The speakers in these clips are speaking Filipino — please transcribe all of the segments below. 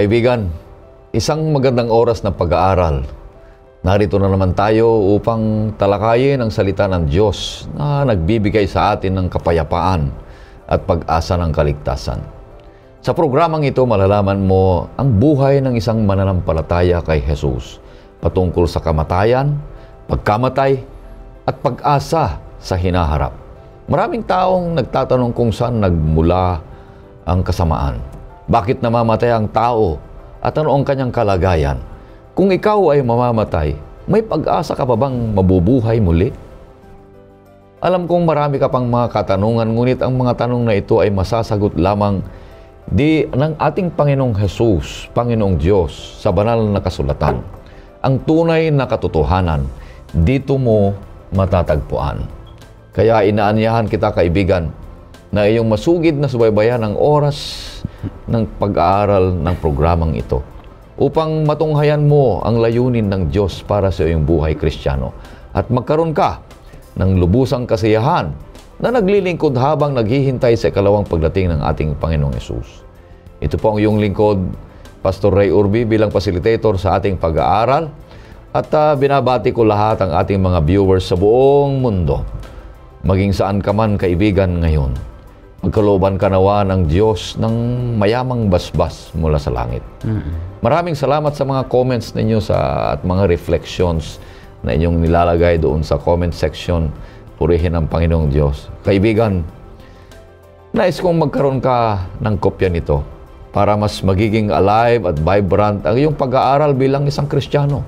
Kaibigan, isang magandang oras na pag-aaral. Narito na naman tayo upang talakayin ang salita ng Diyos na nagbibigay sa atin ng kapayapaan at pag-asa ng kaligtasan. Sa programang ito, malalaman mo ang buhay ng isang mananampalataya kay Jesus patungkol sa kamatayan, pagkamatay, at pag-asa sa hinaharap. Maraming taong nagtatanong kung saan nagmula ang kasamaan. Bakit namamatay ang tao? At ano ang kanyang kalagayan? Kung ikaw ay mamamatay, may pag-asa ka pa bang mabubuhay muli? Alam kong marami ka pang mga katanungan, ngunit ang mga tanong na ito ay masasagot lamang di ng ating Panginoong Jesus, Panginoong Diyos, sa banal na kasulatan. Ang tunay na katotohanan, dito mo matatagpuan. Kaya inaanyahan kita kaibigan na iyong masugid na subaybayan ang oras ng pag-aaral ng programang ito upang matunghayan mo ang layunin ng Diyos para sa iyong buhay kristyano at magkaroon ka ng lubusang kasiyahan na naglilingkod habang naghihintay sa ikalawang pagdating ng ating Panginoong Yesus. Ito po ang iyong lingkod, Pastor Ray Urbi bilang facilitator sa ating pag-aaral at uh, binabati ko lahat ang ating mga viewers sa buong mundo. Maging saan ka man kaibigan ngayon. Pagkalooban ka nawa ng Diyos ng mayamang basbas mula sa langit. mm Maraming salamat sa mga comments ninyo sa, at mga reflections na inyong nilalagay doon sa comment section. Purihin ang Panginoong Diyos. Kaibigan, nais kong magkaroon ka ng kopya nito para mas magiging alive at vibrant ang iyong pag-aaral bilang isang Kristiyano.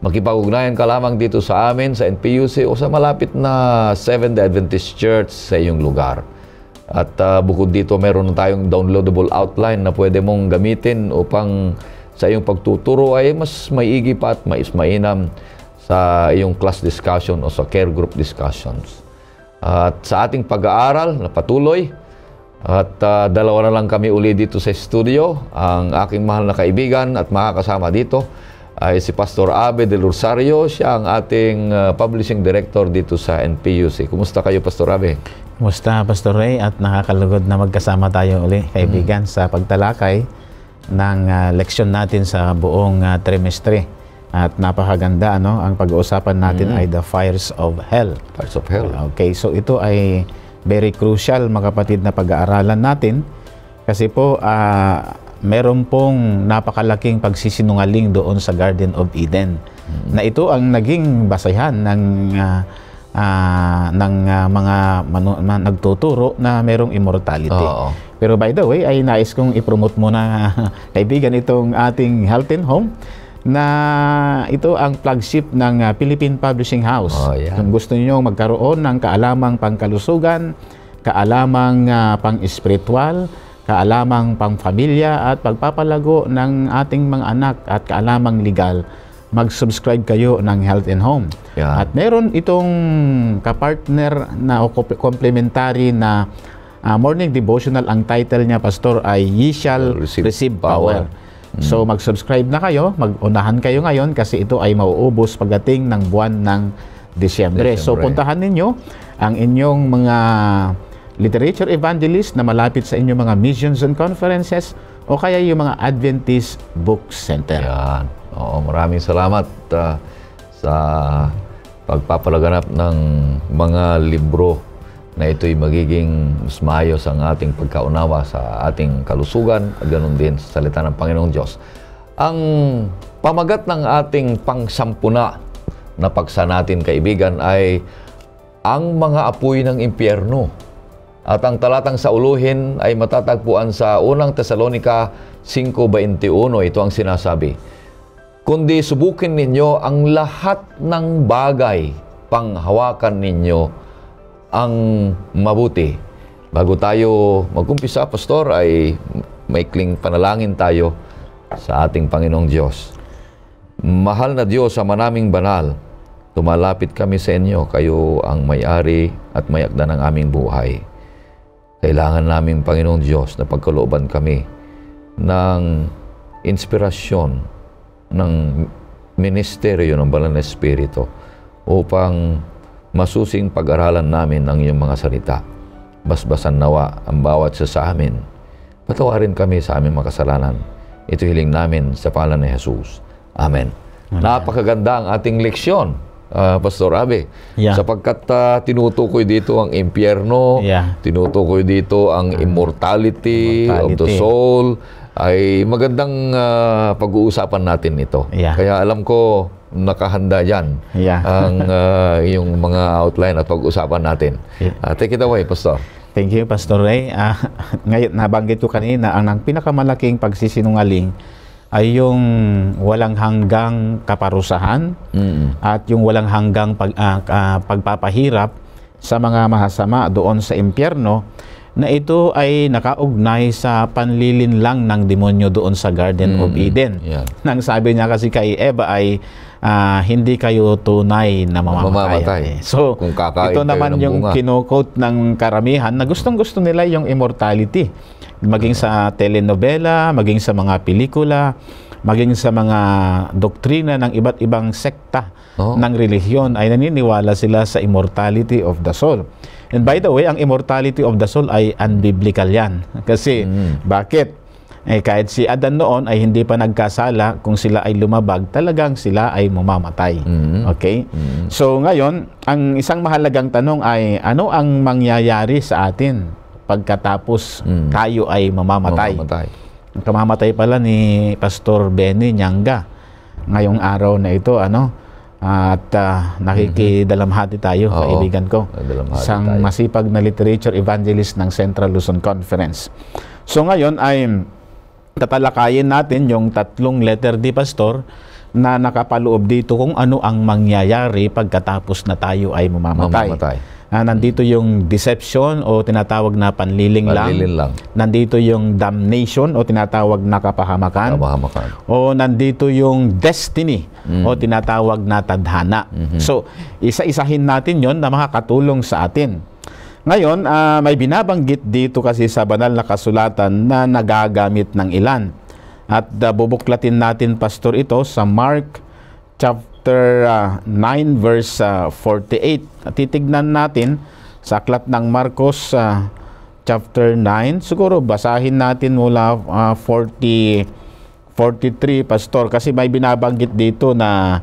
Makipag-ugnayan ka lamang dito sa amin, sa NPUC o sa malapit na Seventh day Adventist Church sa iyong lugar. At uh, bukod dito, meron tayong downloadable outline na pwede mong gamitin upang sa iyong pagtuturo ay mas maigi pa at mais mainam sa iyong class discussion o sa care group discussions. At sa ating pag-aaral na patuloy, at uh, dalawa na lang kami uli dito sa studio, ang aking mahal na kaibigan at makakasama dito ay si Pastor Abe Del Rosario, siya ang ating uh, publishing director dito sa NPUC. Kumusta kayo Pastor Abe? Musta Pastor Ray at nakakalugod na magkasama tayo uli kaibigan mm sa pagtalakay ng uh, leksyon natin sa buong uh, ah, trimestre. At napakaganda ano ang pag-uusapan natin mm ay the fires of hell. Fires of hell. Okay, so ito ay very crucial makapatid na pag-aaralan natin kasi po uh, meron pong napakalaking pagsisinungaling doon sa Garden of Eden. mm Na ito ang naging basayan ng uh, uh, ng uh, mga manu- man, nagtuturo na merong immortality. Oo. Pero by the way, ay nais kong ipromote muna kaibigan itong ating Health and Home na ito ang flagship ng uh, Philippine Publishing House. Oh, Kung gusto niyo magkaroon ng kaalamang pangkalusugan, kaalamang uh, pang-espiritual, kaalamang pang-pamilya at pagpapalago ng ating mga anak at kaalamang legal, mag-subscribe kayo ng Health and Home. Yeah. At meron itong kapartner na o complementary na uh, morning devotional. Ang title niya, Pastor, ay Ye Shall Receive, Receive Power. power. Mm. So mag-subscribe na kayo, Mag-unahan kayo ngayon kasi ito ay mauubos pagdating ng buwan ng Disyembre. So puntahan ninyo ang inyong mga literature evangelist na malapit sa inyong mga missions and conferences o kaya yung mga Adventist Book Center. Yan. Oo, maraming salamat uh, sa pagpapalaganap ng mga libro na ito'y magiging mas maayos ang ating pagkaunawa sa ating kalusugan at ganoon din sa salita ng Panginoong Diyos. Ang pamagat ng ating pangsampuna na paksa natin kaibigan ay ang mga apoy ng impyerno. At ang talatang sa uluhin ay matatagpuan sa unang Tesalonika 5.21. Ito ang sinasabi kundi subukin ninyo ang lahat ng bagay panghawakan ninyo ang mabuti. Bago tayo magumpisa, Pastor, ay maikling panalangin tayo sa ating Panginoong Diyos. Mahal na Diyos, Ama naming banal, tumalapit kami sa inyo. Kayo ang may-ari at may akda ng aming buhay. Kailangan namin, Panginoong Diyos, na pagkalooban kami ng inspirasyon ng ministeryo ng Banal na Espiritu upang masusing pag-aralan namin ang iyong mga salita. Basbasan nawa ang bawat isa sa amin. Patawarin kami sa aming makasalanan. Ito hiling namin sa pangalan ni Jesus. Amen. Amen. Napakaganda ang ating leksyon uh, Pastor Abe. Yeah. Sapagkat uh, tinutukoy dito ang impyerno, yeah. tinutukoy dito ang immortality, immortality of the soul, ay magandang uh, pag-uusapan natin ito. Yeah. Kaya alam ko nakahanda yan yeah. ang uh, ah, yung mga outline at pag usapan natin. Yeah. Uh, take it away, Pastor. Thank you, Pastor Ray. Uh, ngayon, nabanggit ko kanina, ang, ang pinakamalaking pagsisinungaling ay yung walang hanggang kaparusahan mm at yung walang hanggang pag, uh, uh, pagpapahirap sa mga mahasama doon sa impyerno na ito ay nakaugnay sa panlilinlang ng demonyo doon sa Garden mm. of Eden. Yeah. Nang sabi niya kasi kay Eva ay uh, hindi kayo tunay na mamamatay. mamamatay. Eh. So, Kung ito naman yung kinokot ng karamihan na gustong-gusto nila yung immortality. Maging sa telenovela, maging sa mga pelikula, maging sa mga doktrina ng iba't ibang sekta oh. ng relihiyon ay naniniwala sila sa immortality of the soul. And by the way, ang immortality of the soul ay unbiblical yan. Kasi, mm. bakit? Eh, kahit si Adan noon ay hindi pa nagkasala, kung sila ay lumabag, talagang sila ay mamamatay. mm Okay? mm So ngayon, ang isang mahalagang tanong ay, ano ang mangyayari sa atin pagkatapos mm tayo ay mamamatay? Mamamatay. Kamamatay pala ni Pastor Benny Nyanga ngayong araw na ito, ano? at uh, nakikidalamhati tayo, Oo, kaibigan ko, isang tayo. masipag na literature evangelist ng Central Luzon Conference. So ngayon ay tatalakayin natin yung tatlong letter di pastor na nakapaloob dito kung ano ang mangyayari pagkatapos na tayo ay mamamatay. mamamatay. Uh, nandito mm. yung deception o tinatawag na panliling lang. lang. Nandito yung damnation o tinatawag na kapahamakan. kapahamakan. O nandito yung destiny mm. o tinatawag na tadhana. Mm-hmm. So, isa-isahin natin yon na makakatulong sa atin. Ngayon, uh, may binabanggit dito kasi sa banal na kasulatan na nagagamit ng ilan. At uh, bubuklatin natin, Pastor, ito sa Mark chapter chapter uh, ah, 9 verse uh, ah, 48. Titignan natin sa aklat ng Marcos uh, chapter 9. Siguro basahin natin mula uh, 40 43 pastor kasi may binabanggit dito na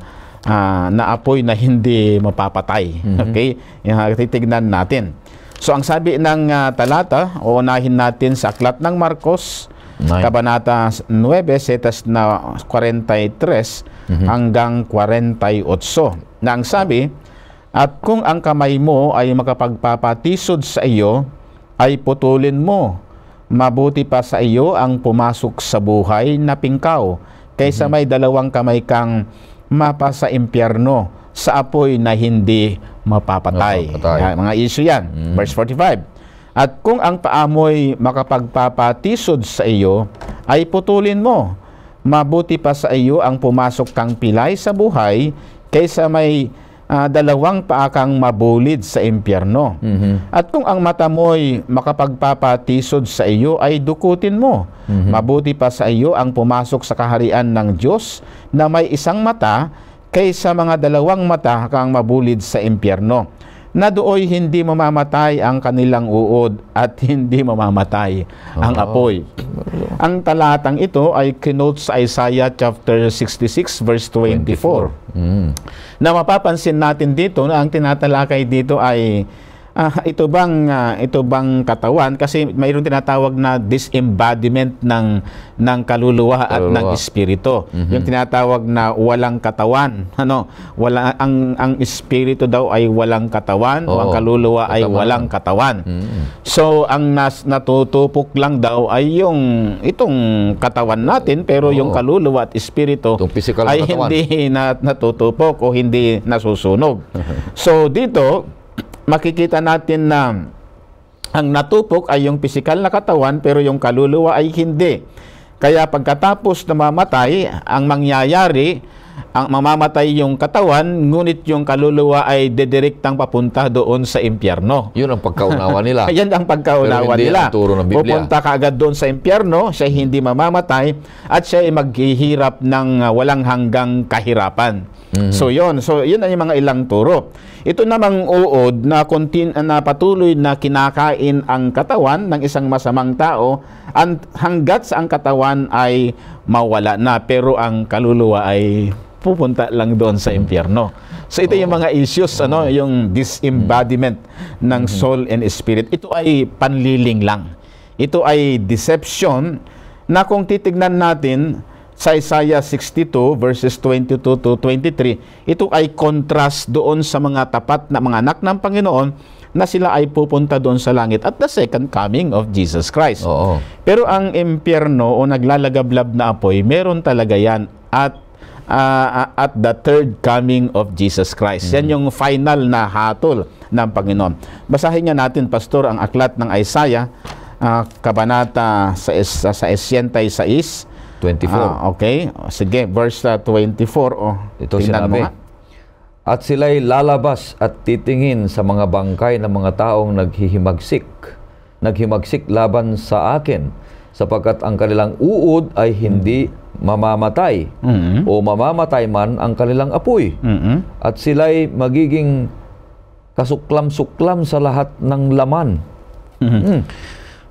uh, na na hindi mapapatay. Mm-hmm. Okay? Uh, titignan natin. So ang sabi ng uh, talata, uunahin natin sa aklat ng Marcos 9. Kabanata 9, setas na 43 mm-hmm. hanggang 48 na ang sabi, At kung ang kamay mo ay makapagpapatisod sa iyo, ay putulin mo. Mabuti pa sa iyo ang pumasok sa buhay na pingkaw, kaysa mm-hmm. may dalawang kamay kang mapa sa impyerno sa apoy na hindi mapapatay. mapapatay. Mga issue yan. Mm-hmm. Verse 45. At kung ang paamoy makapagpapatisod sa iyo, ay putulin mo. Mabuti pa sa iyo ang pumasok kang pilay sa buhay kaysa may uh, dalawang paakang mabulid sa impyerno. Mm-hmm. At kung ang mata mo'y makapagpapatisod sa iyo, ay dukutin mo. Mm-hmm. Mabuti pa sa iyo ang pumasok sa kaharian ng Diyos na may isang mata kaysa mga dalawang mata kang mabulid sa impyerno na dooy hindi mamamatay ang kanilang uod at hindi mamamatay ang ah. apoy. Oh. Ang talatang ito ay kinote sa Isaiah chapter 66 verse 24. 24. Mm. Na mapapansin natin dito na ang tinatalakay dito ay uh, ito bang uh, ito bang katawan kasi mayroong tinatawag na disembodiment ng ng kaluluwa at kaluluwa. ng espiritu. Mm-hmm. Yung tinatawag na walang katawan, ano, wala ang ang espiritu daw ay walang katawan, Oo, o ang kaluluwa katawan. ay walang katawan. Mm-hmm. So ang nas, natutupok lang daw ay yung itong katawan natin pero Oo. yung kaluluwa at espiritu ay katawan. hindi na, natutupok o hindi nasusunog. so dito makikita natin na ang natupok ay yung pisikal na katawan pero yung kaluluwa ay hindi. Kaya pagkatapos na mamatay, ang mangyayari ang mamamatay yung katawan, ngunit yung kaluluwa ay dedirektang papunta doon sa impyerno. Yun ang pagkaunawa nila. Yan ang pagkaunawa nila. Ang turo ng Biblia. Pupunta ka agad doon sa impyerno, siya hindi mamamatay, at siya ay maghihirap ng ah, walang hanggang kahirapan. Mm-hmm. So yun, so yun ang mga ilang turo. Ito namang uod na, kontin, na patuloy na kinakain ang katawan ng isang masamang tao hanggat sa ang katawan ay mawala na pero ang kaluluwa ay pupunta lang doon sa impyerno. So ito yung mga issues, ano, yung disembodiment mm-hmm. ng mm-hmm. soul and spirit. Ito ay panliling lang. Ito ay deception na kung titignan natin sa Isaiah 62 verses 22 to 23, ito ay contrast doon sa mga tapat na mga anak ng Panginoon na sila ay pupunta doon sa langit at the second coming of Jesus Christ. Oo. Pero ang impyerno o naglalagablab na apoy, meron talaga yan at uh, at the third coming of Jesus Christ. Mm-hmm. Yan mm. yung final na hatol ng Panginoon. Basahin nga natin, Pastor, ang aklat ng Isaiah, uh, kabanata sa, sa, sa 66, 24. Ah, okay. Sige, verse uh, 24. Oh, Ito sinabi. Mo nga. At sila'y lalabas at titingin sa mga bangkay ng mga taong naghihimagsik, naghimagsik laban sa akin sapagkat ang kanilang uod ay hindi mamamatay mm-hmm. o mamamatay man ang kanilang apoy mm-hmm. at sila'y magiging kasuklam-suklam sa lahat ng laman. Mm-hmm. Mm.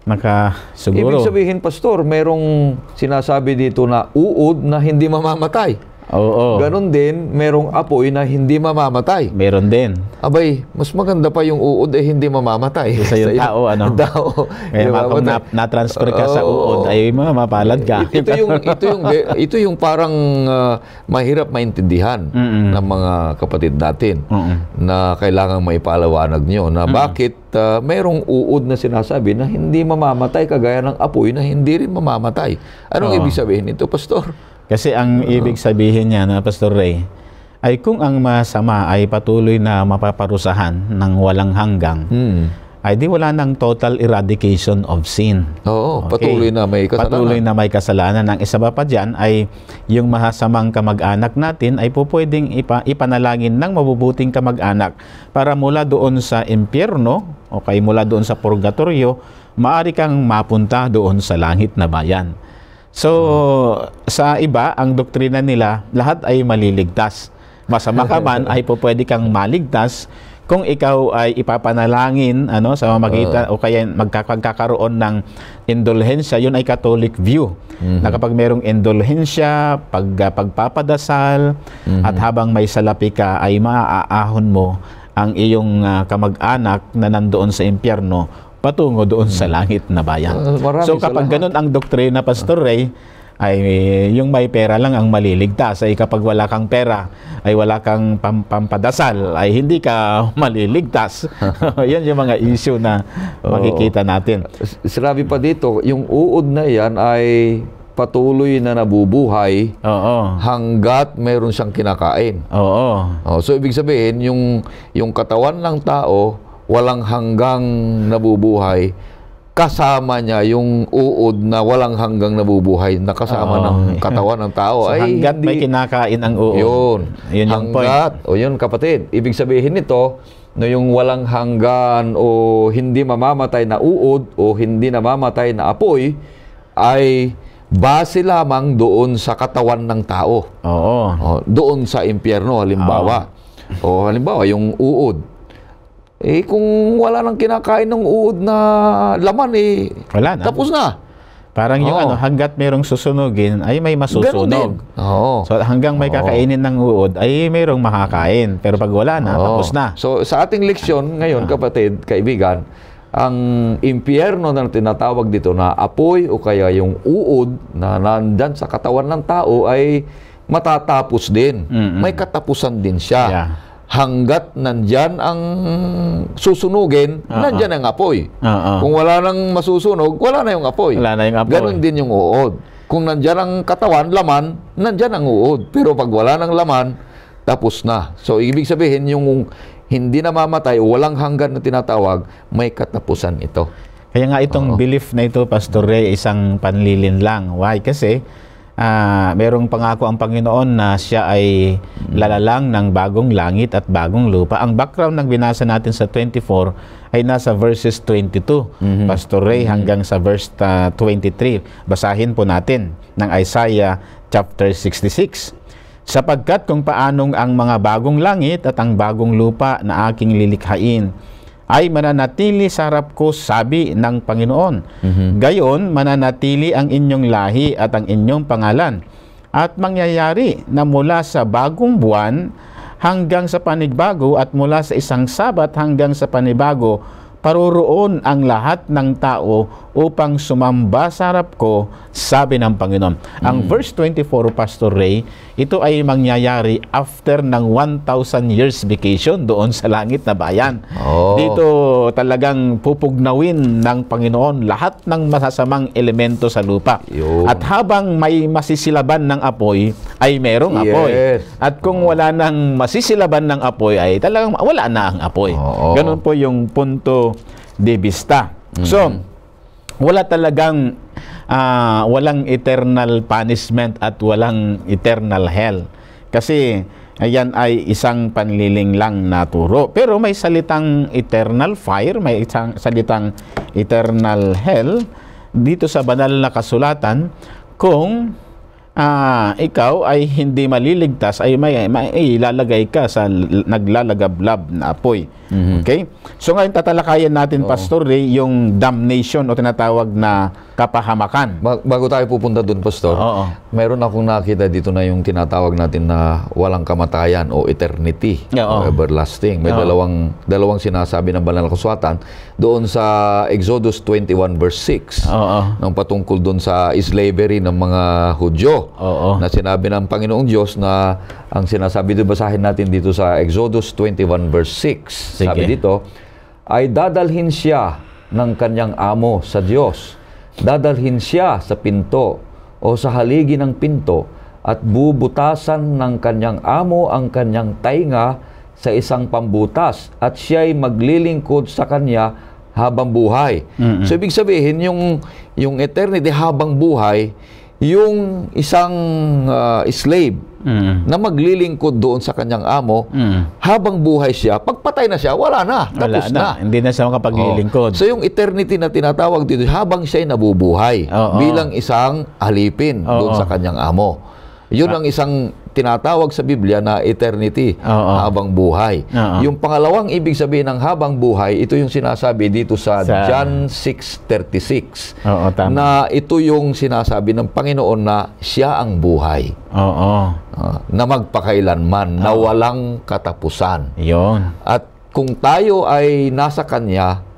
Maka siguro. Ibig sabihin pastor, merong sinasabi dito na uod na hindi mamamatay. Oo. Ganon din, merong apoy na hindi mamamatay. Meron din. Abay, mas maganda pa yung uod ay eh, hindi mamamatay. Sa ano? yung tao, ano? tao. May diba? kung na, na-transfer ka oh, sa uod, ay mapalad ka. Ito yung, ito yung, ito yung parang uh, mahirap maintindihan Mm-mm. ng mga kapatid natin Mm-mm. na kailangan maipalawanag nyo na Mm-mm. bakit uh, ah, mayroong uod na sinasabi na hindi mamamatay kagaya ng apoy na hindi rin mamamatay. Anong oh. ibig sabihin nito, Pastor? Kasi ang uh-huh. ibig sabihin niya na Pastor Ray ay kung ang masama ay patuloy na mapaparusahan ng walang hanggang. Hmm ay di wala ng total eradication of sin. Oo, okay. patuloy na may kasalanan. Patuloy na may kasalanan. Ang isa pa dyan ay yung mahasamang kamag-anak natin ay pupwedeng ipa, ipanalangin ng mabubuting kamag-anak para mula doon sa impyerno, kay mula doon sa purgatorio, maari kang mapunta doon sa langit na bayan. So, sa iba, ang doktrina nila, lahat ay maliligtas. Masama ka man ay po pwede kang maligtas kung ikaw ay ipapanalangin ano sa mamagitan uh, o kaya magkakaroon ng indulhensya yun ay Catholic view mm-hmm. na kapag merong indulhensya pag ah, pagpapadasal mm-hmm. at habang may salapi ka ay maaahon mo ang iyong uh, kamag-anak na nandoon sa impyerno patungo doon sa langit na bayan. Uh, marami so kapag ganun ang doktrina, Pastor Ray, ay yung may pera lang ang maliligtas ay kapag wala kang pera ay wala kang pam- pampadasal ay hindi ka maliligtas yan yung mga issue na oh. makikita natin sinabi pa dito yung uod na yan ay patuloy na nabubuhay Oo. hanggat meron siyang kinakain. Oo. Oh, so ibig sabihin yung yung katawan ng tao walang hanggang nabubuhay, kasama niya yung uod na walang hanggang nabubuhay na kasama oh, ng katawan ng tao. so, ay, hanggat hindi, may kinakain ang uod. Yun. yun hanggat, point. o yun kapatid, ibig sabihin nito, na yung walang hanggan o hindi mamamatay na uod o hindi namamatay na apoy ay base lamang doon sa katawan ng tao. Oo. O, doon sa impyerno halimbawa. Oo. O halimbawa yung uod eh kung wala nang kinakain ng uod na laman eh wala na. Tapos na. Parang yung ano, hanggat merong susunugin, ay may masusunog. Oo. So hanggang may kakainin ng uod, ay merong makakain. Pero pag wala na, Oo. tapos na. So sa ating leksyon ngayon, kapatid, kaibigan, ang impyerno na tinatawag dito na apoy o kaya yung uod na nandyan sa katawan ng tao ay matatapos din. Mm-mm. May katapusan din siya. Yeah hanggat nandyan ang susunugin, uh-huh. nandyan ah. ang apoy. Uh-huh. Kung wala nang masusunog, wala na yung apoy. Wala na yung apoy. Ganon din yung uod. Kung nandyan ang katawan, laman, nandyan ang uod. Pero pag wala ng laman, tapos na. So, ibig sabihin, yung hindi namamatay, walang hanggan na tinatawag, may katapusan ito. Kaya nga itong uh-huh. belief na ito, Pastor Ray, isang panlilin lang. Why? Kasi uh, merong pangako ang Panginoon na siya ay lalalang ng bagong langit at bagong lupa. Ang background ng binasa natin sa 24 ay nasa verses 22, mm-hmm. Pastor Ray, mm-hmm. hanggang sa verse uh, ah, 23. Basahin po natin ng Isaiah chapter 66. Sapagkat kung paanong ang mga bagong langit at ang bagong lupa na aking lilikhain, ay mananatili sa harap ko, sabi ng Panginoon. Mm-hmm. Gayon, mananatili ang inyong lahi at ang inyong pangalan. At mangyayari na mula sa bagong buwan hanggang sa panibago at mula sa isang sabat hanggang sa panibago, paroroon ang lahat ng tao upang sumamba sa harap ko, sabi ng Panginoon. Mm. Ang hmm. verse 24, Pastor Ray, ito ay mangyayari after ng 1,000 years vacation doon sa langit na bayan. Oh. Dito talagang pupugnawin ng Panginoon lahat ng masasamang elemento sa lupa. Yun. At habang may masisilaban ng apoy, ay merong yes. apoy. At kung oh. wala nang masisilaban ng apoy, ay talagang wala na ang apoy. Oh. Ganun po yung punto de vista. mm So, mm-hmm wala talagang uh, walang eternal punishment at walang eternal hell. Kasi ayan ay isang panliling lang na turo. Pero may salitang eternal fire, may isang salitang eternal hell dito sa banal na kasulatan kung ah, ikaw ay hindi maliligtas ay may, ilalagay ka sa naglalagablab na apoy. Mm-hmm. Okay? So ngayon tatalakayan natin Oo. Pastor Ray eh, yung damnation o tinatawag na kapahamakan. Ba- bago tayo pupunta doon Pastor, Oo. meron akong nakita dito na yung tinatawag natin na walang kamatayan o eternity Oo. o everlasting. May Oo. dalawang dalawang sinasabi ng banal na kasulatan doon sa Exodus 21 verse 6 Oo. ng patungkol doon sa slavery ng mga Hudyo Oo. na sinabi ng Panginoong Diyos na ang sinasabi dito basahin natin dito sa Exodus 21 verse 6 Sige. sabi dito ay dadalhin siya ng kanyang amo sa Diyos dadalhin siya sa pinto o sa haligi ng pinto at bubutasan ng kanyang amo ang kanyang tainga sa isang pambutas at siya ay maglilingkod sa kanya habang buhay. Mm-hmm. So ibig sabihin yung yung eternity habang buhay yung isang uh, slave mm. na maglilingkod doon sa kanyang amo mm. habang buhay siya pagpatay na siya wala na tapos wala na. na hindi na siya makapaglilingkod oh. so yung eternity na tinatawag dito habang siya ay nabubuhay oh, bilang isang alipin oh, doon oh. sa kanyang amo yun ah. ang isang tinatawag sa Biblia na eternity, Oo. habang buhay. Oo. Yung pangalawang ibig sabihin ng habang buhay, ito yung sinasabi dito sa, sa... John 6.36. Oo, tama. Na ito yung sinasabi ng Panginoon na siya ang buhay. Oo. Uh, na magpakailanman, Oo. na walang katapusan. Yun. At kung tayo ay nasa Kanya,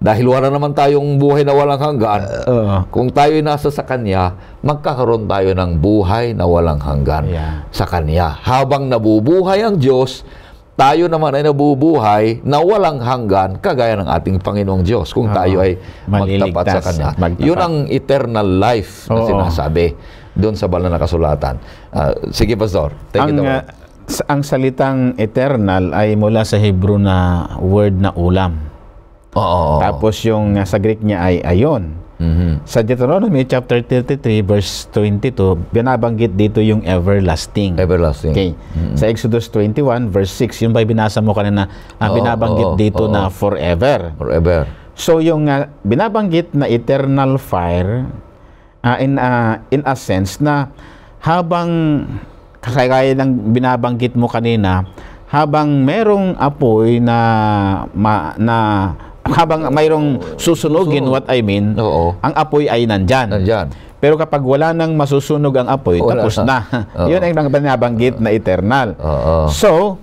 dahil wala naman tayong buhay na walang hanggan. Uh, uh, Kung tayo nasa sa Kanya, magkakaroon tayo ng buhay na walang hanggan yeah. sa Kanya. Habang nabubuhay ang Diyos, tayo naman ay nabubuhay na walang hanggan kagaya ng ating Panginoong Diyos kung tayo ay magtapat sa Kanya. Yun ang eternal life na Oo. sinasabi doon sa banal na kasulatan. Uh, sige, Pastor. Take ang, it away. Uh, ang salitang eternal ay mula sa Hebrew na word na ulam. Oo. Tapos yung sa Greek niya ay ayon. Mm-hmm. Sa Deuteronomy chapter 33 verse 22, binabanggit dito yung everlasting. Everlasting. Okay. Mm-hmm. Sa Exodus 21 verse 6, yung ba binasa mo kanina, uh, binabanggit dito oo. na forever. Forever. So yung uh, binabanggit na eternal fire uh, in uh, in a sense na habang kagaya ng binabanggit mo kanina, habang merong apoy na ma, na habang mayroong susunugin so, what I mean, oo. ang apoy ay nandyan. nandyan. Pero kapag wala nang masusunog ang apoy, wala tapos na. na. Oo. Yun ang binabanggit na eternal. Oo. So,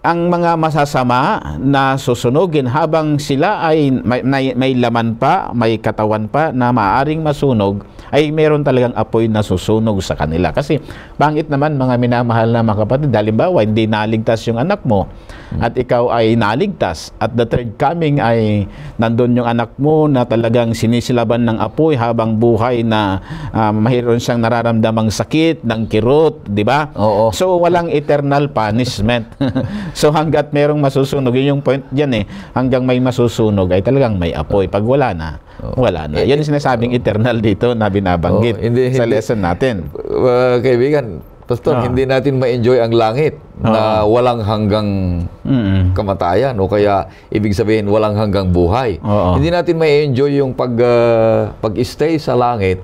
ang mga masasama na susunugin habang sila ay may, may, laman pa, may katawan pa na maaring masunog, ay meron talagang apoy na susunog sa kanila. Kasi bangit naman mga minamahal na mga kapatid, halimbawa hindi naligtas yung anak mo at ikaw ay naligtas at the third coming ay nandun yung anak mo na talagang sinisilaban ng apoy habang buhay na uh, ah, mahiron siyang nararamdamang sakit, ng kirot, di ba? So walang eternal punishment. So hanggat merong masusunog, yun yung point dyan eh, hanggang may masusunog ay talagang may apoy. Pag wala na, oh. wala na. Yan yung sinasabing eternal dito na binabanggit oh, hindi, sa lesson natin. Uh, kaibigan, Pastor, oh. hindi natin ma-enjoy ang langit oh. na ah. walang hanggang kamatayan o kaya ibig sabihin walang hanggang buhay. oh. Hindi natin ma-enjoy yung pag, uh, pag-stay sa langit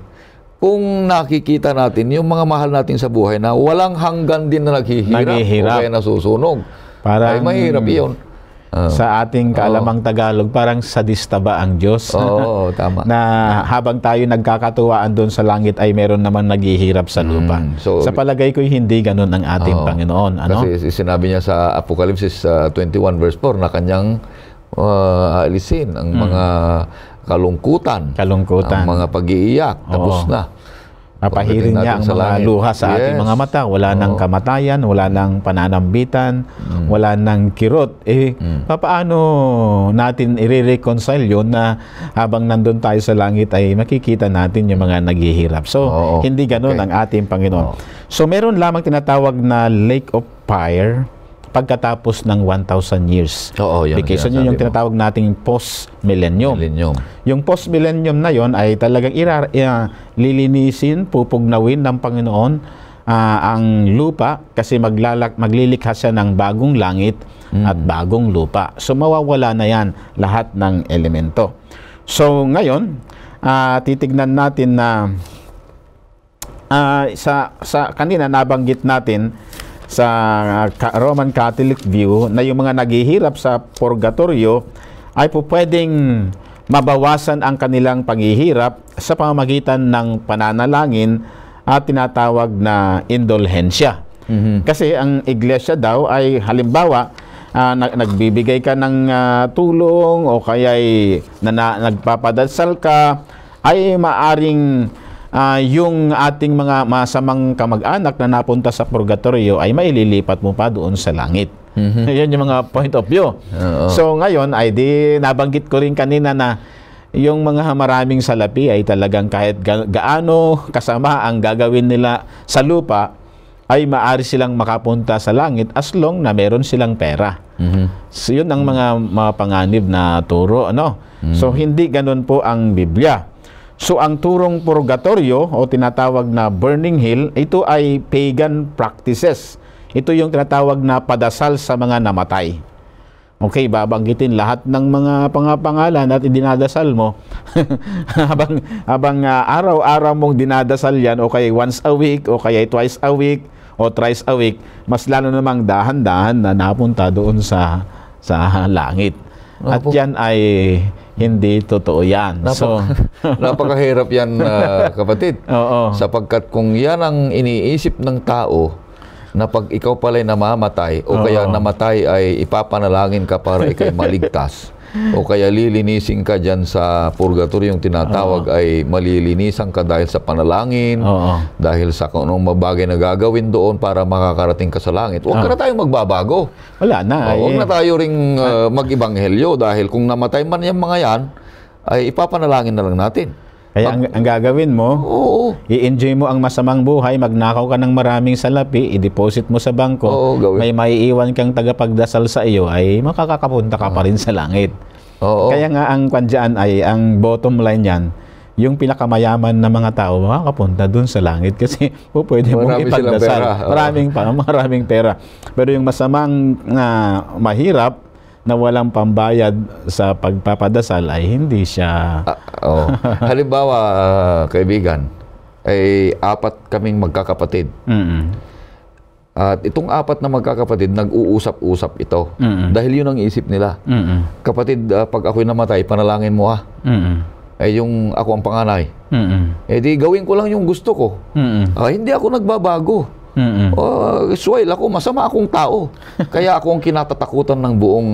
kung nakikita natin yung mga mahal natin sa buhay na walang hanggan din na naghihirap, naghihirap. o kaya nasusunog. Parang, Ay, ah, mahirap yun. Oh. Sa ating kaalamang oh. Tagalog, parang sadista ba ang Diyos? Oo, oh, tama. na habang tayo nagkakatuwaan doon sa langit ay meron naman naghihirap sa lupa. Mm, so, sa palagay ko, hindi ganun ang ating oh, Panginoon. Ano? Kasi sinabi niya sa Apocalypse uh, 21 verse 4 na kanyang uh, ah, alisin ang mm. mga kalungkutan, kalungkutan, ang mga pag-iiyak, tapos Oo. na. Napahirin niya ang mga langit. luha sa yes. ating mga mata. Wala oh. nang kamatayan, wala nang pananambitan, mm. wala nang kirot. Eh, mm. paano natin i-reconcile yun na habang nandun tayo sa langit ay makikita natin yung mga naghihirap. So, oh. hindi ganun okay. ang ating Panginoon. Oh. So, meron lamang tinatawag na lake of fire pagkatapos ng 1,000 years. Oo, yun. Vacation yun yung tinatawag nating post-millennium. Millennium. Yung post-millennium na yon ay talagang irar, uh, ah, lilinisin, pupugnawin ng Panginoon uh, ang lupa kasi maglalak, maglilikha siya ng bagong langit mm. at bagong lupa. So mawawala na yan lahat ng elemento. So ngayon, uh, titignan natin na uh, sa, sa kanina nabanggit natin sa ah, Roman Catholic view na yung mga naghihirap sa purgatorio ay po pwedeng mabawasan ang kanilang paghihirap sa pamamagitan ng pananalangin at tinatawag na indulhensya. Mm-hmm. Kasi ang iglesia daw ay halimbawa uh, nag- nagbibigay ka ng uh, tulong o kaya ay na- na- nagpapadasal ka ay maaring uh, yung ating mga masamang kamag-anak na napunta sa purgatorio ay maililipat mo pa doon sa langit. Mm-hmm. Yan yung mga point of view. Oo. So ngayon, ay di nabanggit ko rin kanina na yung mga maraming salapi ay talagang kahit ga- gaano kasama ang gagawin nila sa lupa, ay maari silang makapunta sa langit as long na meron silang pera. Mm-hmm. So, yun ang mga, mga panganib na turo. Ano? Mm-hmm. So, hindi ganun po ang Biblia. So ang turong purgatorio o tinatawag na burning hill, ito ay pagan practices. Ito yung tinatawag na padasal sa mga namatay. Okay, babanggitin lahat ng mga pangapangalan at idinadasal mo. habang habang uh, araw-araw mong dinadasal yan o kaya once a week o kaya twice a week o thrice a week, mas lalo namang dahan-dahan na napunta doon sa sa langit. Opo. At yan ay hindi totoo yan. Napak- so, napakahirap yan, uh, kapatid. Oo. Sapagkat kung yan ang iniisip ng tao, na pag ikaw pala'y namamatay o Oo. kaya namatay ay ipapanalangin ka para ikay maligtas. o kaya lilinisin ka dyan sa purgatory yung tinatawag Oo. ay malilinisan ka dahil sa panalangin, Oo. dahil sa kung anong bagay na gagawin doon para makakarating ka sa langit. Huwag ka na tayong magbabago. Wala na. O, huwag eh. na tayo ring uh, mag-ibanghelyo dahil kung namatay man yung mga yan, ay ipapanalangin na lang natin. Kaya ang, ang gagawin mo, oo. i-enjoy mo ang masamang buhay, magnakaw ka ng maraming salapi, i-deposit mo sa bangko, oo, may maiiwan kang tagapagdasal sa iyo, ay makakakapunta ka pa rin sa langit. Oo. Kaya nga ang kwan ay, ang bottom line niyan, yung pinakamayaman na mga tao makakapunta doon sa langit kasi po pwede Marami mong ipagdasal. Maraming pa, maraming pera. Pero yung masamang uh, mahirap, na walang pambayad sa pagpapadasal ay hindi siya... uh, oh. Halimbawa, uh, kaibigan, ay apat kaming magkakapatid. Mm-hmm. At itong apat na magkakapatid, nag-uusap-usap ito. Mm-hmm. Dahil yun ang isip nila. Mm-hmm. Kapatid, uh, pag ako'y namatay, panalangin mo ha. Mm-hmm ay eh, yung ako ang panganay. Mm-mm. Eh di gawin ko lang yung gusto ko. Mm-mm. Uh, hindi ako nagbabago. Mm-hmm. Uh, oh, Swell ako, masama akong tao. Kaya ako ang kinatatakutan ng buong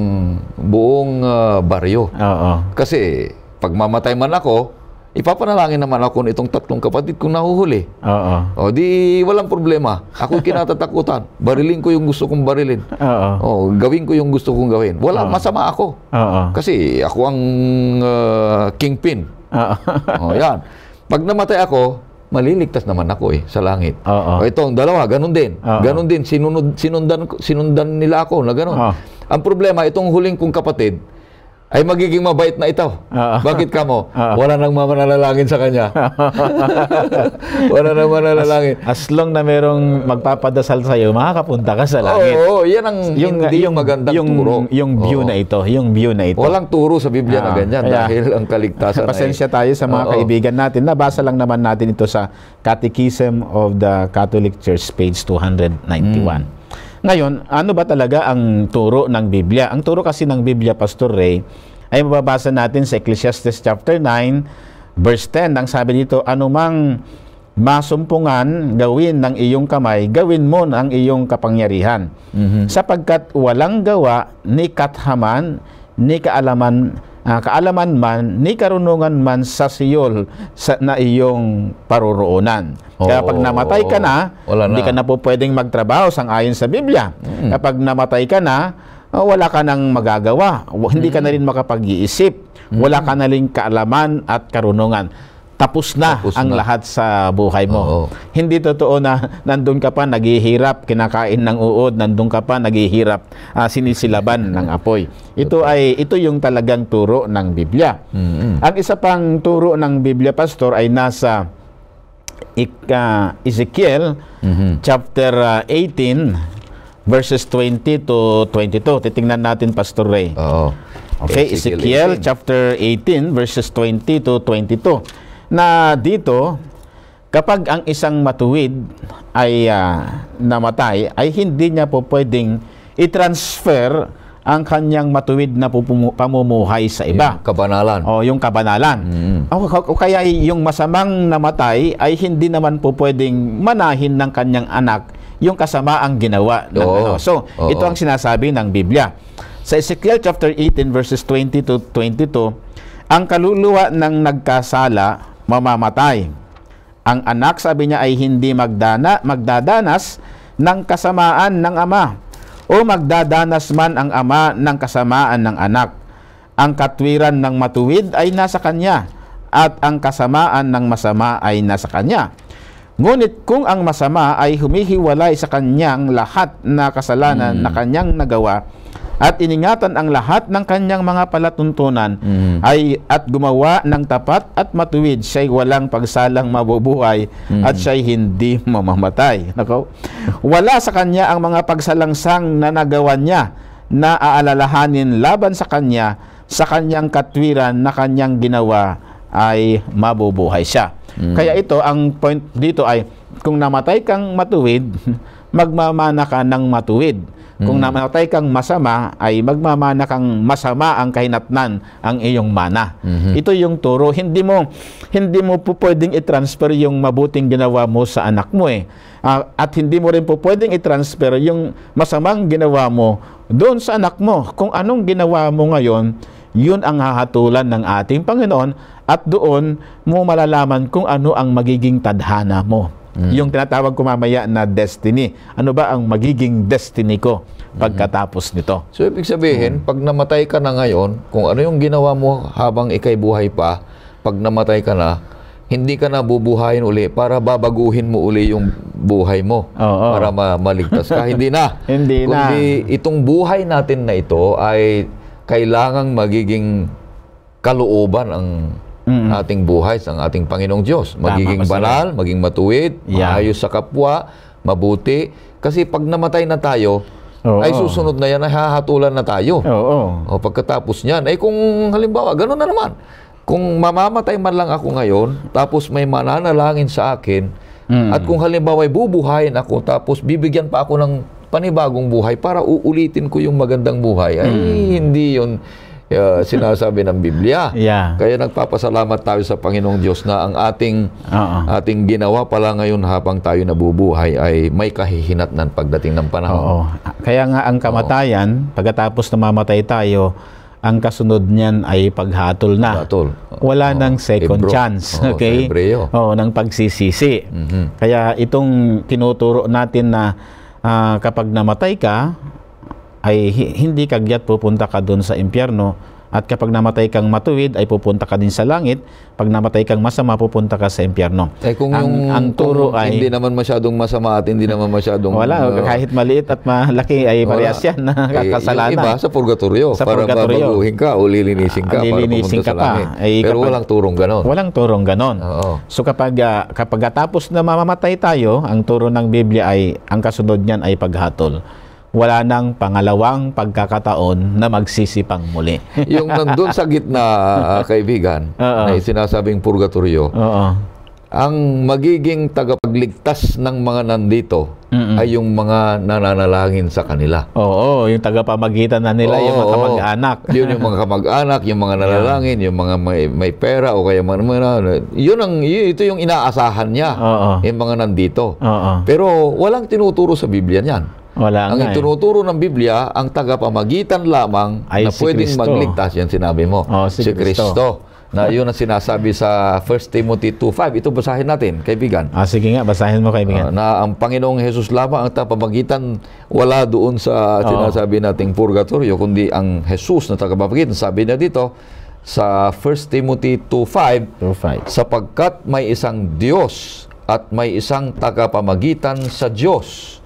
buong uh, baryo. Oo. Kasi pag mamatay man ako, ipapanalangin naman ako ng itong tatlong kapatid kung nahuhuli. Oo. O oh, di walang problema. Ako kinatatakutan. barilin ko yung gusto kong barilin. Oo. O oh, gawin ko yung gusto kong gawin. Wala, Oo. masama ako. Oo. Kasi ako ang uh, kingpin. Oo. o yan. Pag namatay ako, maliligtas naman ako eh sa langit. Uh-oh. Itong dalawa, ganun din. Uh-oh. Ganun din sinunod sinundan sinundan nila ako na ganun. Uh-oh. Ang problema itong huling kong kapatid, ay magiging mabait na ito. Uh-huh. Bakit kamo? Uh-huh. Ah. Wala nang mamalalangin sa kanya. Wala nang mamalalangin. As, as long na merong magpapadasal sa iyo, makakapunta ka sa langit. Oo, oh, oh, yan ang yung, hindi yung, magandang yung, turo. Yung view oh. na ito, yung view na ito. Walang turo sa Biblia uh-huh. na ah, ganyan Kaya, dahil ang kaligtasan Pasensya ay, tayo sa mga uh-oh. kaibigan natin. Nabasa lang naman natin ito sa Catechism of the Catholic Church, page 291. Mm. Ngayon, ano ba talaga ang turo ng Biblia? Ang turo kasi ng Biblia, Pastor Ray, ay mababasa natin sa Ecclesiastes chapter 9, verse 10. Ang sabi dito, anumang masumpungan gawin ng iyong kamay, gawin mo ng iyong kapangyarihan. Mm-hmm. Sapagkat walang gawa ni kathaman, ni kaalaman, uh, kaalaman man, ni karunungan man sa siyol sa, na iyong paruroonan. Oh, Kaya pag namatay ka na, na, hindi ka na po pwedeng magtrabaho sang ayon sa Biblia. Mm. Kapag namatay ka na, uh, wala ka nang magagawa. Hindi mm. ka na rin makapag-iisip. Mm. Wala ka na rin kaalaman at karunungan tapos na tapos ang na. lahat sa buhay mo. Oo. Hindi totoo na nandun ka pa naghihirap, kinakain ng uod, nandun ka pa naghihirap, uh, sinisilaban ng apoy. Ito ay ito yung talagang turo ng Biblia. Mm-hmm. Ang isa pang turo ng Biblia pastor ay nasa Ika, ah, Ezekiel mm-hmm. chapter uh, ah, 18 verses 20 to 22. Titingnan natin Pastor Ray. Oo. Okay, Ezekiel, Ezekiel chapter 18 verses 20 to 22 na dito kapag ang isang matuwid ay uh, namatay ay hindi niya po pwedeng i-transfer ang kanyang matuwid na pamumuhay sa iba. Yung kabanalan. O, yung kabanalan. Mm. O, o kaya yung masamang namatay ay hindi naman po pwedeng manahin ng kanyang anak yung kasamaang ginawa. Ng, Oo. ano. So, Oo. ito ang sinasabi ng Biblia. Sa Ezekiel chapter 18 verses 20 to 22, ang kaluluwa ng nagkasala mamamatay. Ang anak, sabi niya, ay hindi magdana, magdadanas ng kasamaan ng ama o magdadanas man ang ama ng kasamaan ng anak. Ang katwiran ng matuwid ay nasa kanya at ang kasamaan ng masama ay nasa kanya. Ngunit kung ang masama ay humihiwalay sa kanyang lahat na kasalanan mm. na kanyang nagawa, at iningatan ang lahat ng kanyang mga palatuntunan mm. ay at gumawa ng tapat at matuwid siya'y walang pagsalang mabubuhay mm. at siya'y hindi mamamatay nako wala sa kanya ang mga pagsalangsang na nagawa niya na aalalahanin laban sa kanya sa kanyang katwiran na kanyang ginawa ay mabubuhay siya mm. kaya ito ang point dito ay kung namatay kang matuwid magmamana ka ng matuwid kung mm. namatay kang masama, ay magmamana kang masama ang kahinatnan, ang iyong mana. Mm-hmm. Ito yung turo. Hindi mo, hindi mo po pwedeng i-transfer yung mabuting ginawa mo sa anak mo eh. Uh, at hindi mo rin po pwedeng i-transfer yung masamang ginawa mo doon sa anak mo. Kung anong ginawa mo ngayon, yun ang hahatulan ng ating Panginoon at doon mo malalaman kung ano ang magiging tadhana mo. Mm. Yung tinatawag ko mamaya na destiny. Ano ba ang magiging destiny ko? pagkatapos nito. So, ibig sabihin, pag namatay ka na ngayon, kung ano yung ginawa mo habang ikay buhay pa, pag namatay ka na, hindi ka na bubuhayin uli para babaguhin mo uli yung buhay mo Oo. para ma- maligtas ka. hindi na. hindi na. Kundi itong buhay natin na ito ay kailangang magiging kalooban ang Mm. ating buhay sa ating Panginoong Diyos. Magiging banal, maging matuwid, yeah. maayos sa kapwa, mabuti. Kasi pag namatay na tayo, Oo, ay susunod na yan, hahatulan na tayo. Oo. O pagkatapos niyan, ay eh, kung halimbawa, gano'n na naman. Kung mamamatay man lang ako ngayon, tapos may mananalangin sa akin, mm. at kung halimbawa ay bubuhayin ako, tapos bibigyan pa ako ng panibagong buhay para uulitin ko yung magandang buhay, ay mm. hindi yun uh, sinasabi ng Biblia. Yeah. Kaya nagpapasalamat tayo sa Panginoong Diyos na ang ating Uh-oh. ating ginawa pala ngayon habang tayo nabubuhay ay may kahihinat ng pagdating ng panahon. Oo. Kaya nga ang kamatayan, Oo. pagkatapos namamatay tayo, ang kasunod niyan ay paghatol na. Paghatol. Wala oh, nang second Ebro. chance, oh, okay? Oh, ng pagsisisi. Mm-hmm. Kaya itong tinuturo natin na uh, kapag namatay ka, ay hindi kagyat pupunta ka doon sa impyerno at kapag namatay kang matuwid ay pupunta ka din sa langit. Pag namatay kang masama pupunta ka sa impyerno. Eh kung ang, yung, ang turo kung ay hindi naman masyadong masama at hindi naman masyadong wala uh, kahit maliit at malaki ay parehas yan na kakasalanan. Eh, iba sa purgatorio sa para purgatorio. mabaguhin ka o lilinisin ka lilinisin ah, para pumunta ka sa langit. Pa. Ay, Pero kapag, walang turong ganon. Walang turong ganon. Oo. So kapag uh, kapag tapos na mamamatay tayo, ang turo ng Biblia ay ang kasunod niyan ay paghatol wala nang pangalawang pagkakataon na magsisipang muli. yung nandun sa gitna, ah, kaibigan, Uh-oh. na sinasabing purgatorio, Uh-oh. ang magiging tagapagligtas ng mga nandito Mm-mm. ay yung mga nananalangin sa kanila. Oo, yung tagapamagitan na nila, Oo, yung mga kamag-anak. yun yung mga kamag-anak, yung mga nananalangin, yeah. yung mga may, may pera o kaya mga, mga ano. yun ang, ito yung inaasahan niya, Oo. yung mga nandito. Oo. Pero walang tinuturo sa Biblia niyan. Wala ang nga, eh. itinuturo eh. ng Biblia, ang tagapamagitan lamang Ay, na si pwedeng Cristo. magligtas, yan sinabi mo, oh, si, si Kristo. Kristo. na yun ang sinasabi sa 1 Timothy 2.5. Ito basahin natin, kaibigan. Ah, sige nga, basahin mo, kaibigan. Uh, na ang Panginoong Jesus lamang ang tagapamagitan, wala doon sa sinasabi nating purgatorio, kundi ang Jesus na tagapamagitan. Sabi na dito, sa 1 Timothy 2.5, sapagkat may isang Diyos at may isang tagapamagitan sa Diyos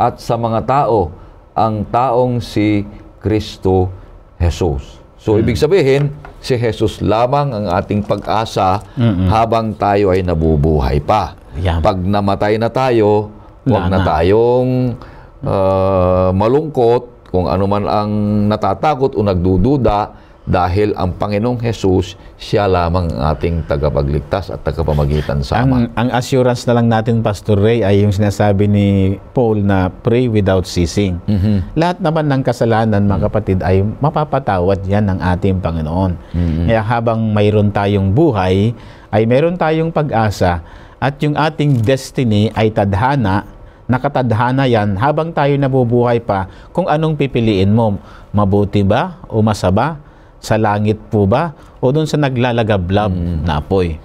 at sa mga tao ang taong si Kristo Jesus. So, hmm. ibig sabihin, si Jesus lamang ang ating pag-asa mm -mm. habang tayo ay nabubuhay pa. Yeah. Pag namatay na tayo, huwag na. tayong uh, malungkot kung ano man ang natatakot o nagdududa dahil ang Panginoong Hesus, siya lamang ang ating tagapagligtas at tagapamagitan sa Ama. Ang, assurance na lang natin, Pastor Ray, ay yung sinasabi ni Paul na pray without ceasing. Mm-hmm. Lahat naman ng kasalanan, mga mhm. kapatid, ay mapapatawad yan ng ating Panginoon. Mm-hmm. Kaya habang mayroon tayong buhay, ay mayroon tayong pag-asa at yung ating destiny ay tadhana nakatadhana yan habang tayo nabubuhay pa kung anong pipiliin mo, mabuti ba o masaba sa langit po ba? O doon sa naglalagablab mm. na apoy?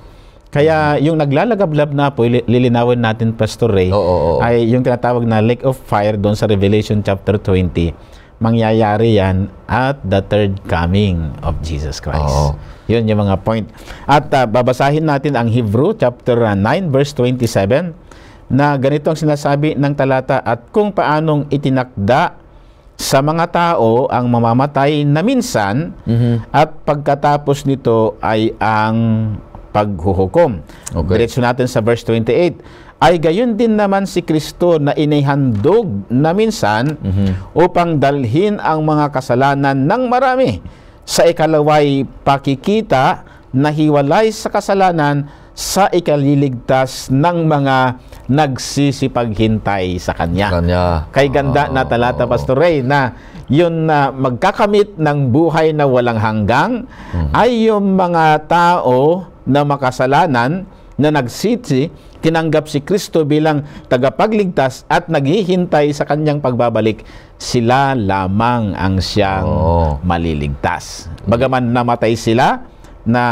Kaya mm. yung naglalagablab na apoy, lilinawin natin Pastor Ray, oo, oo, oo. ay yung tinatawag na lake of fire doon sa Revelation chapter 20. Mangyayari yan at the third coming of Jesus Christ. Oo. Yun yung mga point. At uh, babasahin natin ang Hebrew chapter 9 ah, verse 27 na ganito ang sinasabi ng talata at kung paanong itinakda sa mga tao ang mamamatay na minsan mm-hmm. at pagkatapos nito ay ang paghuhukom. Okay. Diretso natin sa verse 28. Ay gayon din naman si Kristo na inihandog na minsan mm-hmm. upang dalhin ang mga kasalanan ng marami sa ikalaway pakikita na hiwalay sa kasalanan sa ikaliligtas ng mga nagsisipaghintay sa Kanya. Kanya. Kay ganda oh, na ah. talata, oh, Pastor Ray, na yun na magkakamit ng buhay na walang hanggang mm-hmm. ay yung mga tao na makasalanan na nagsisi, tinanggap si Kristo bilang tagapagligtas at naghihintay sa kanyang pagbabalik, sila lamang ang siyang oh. maliligtas. Bagaman namatay sila, na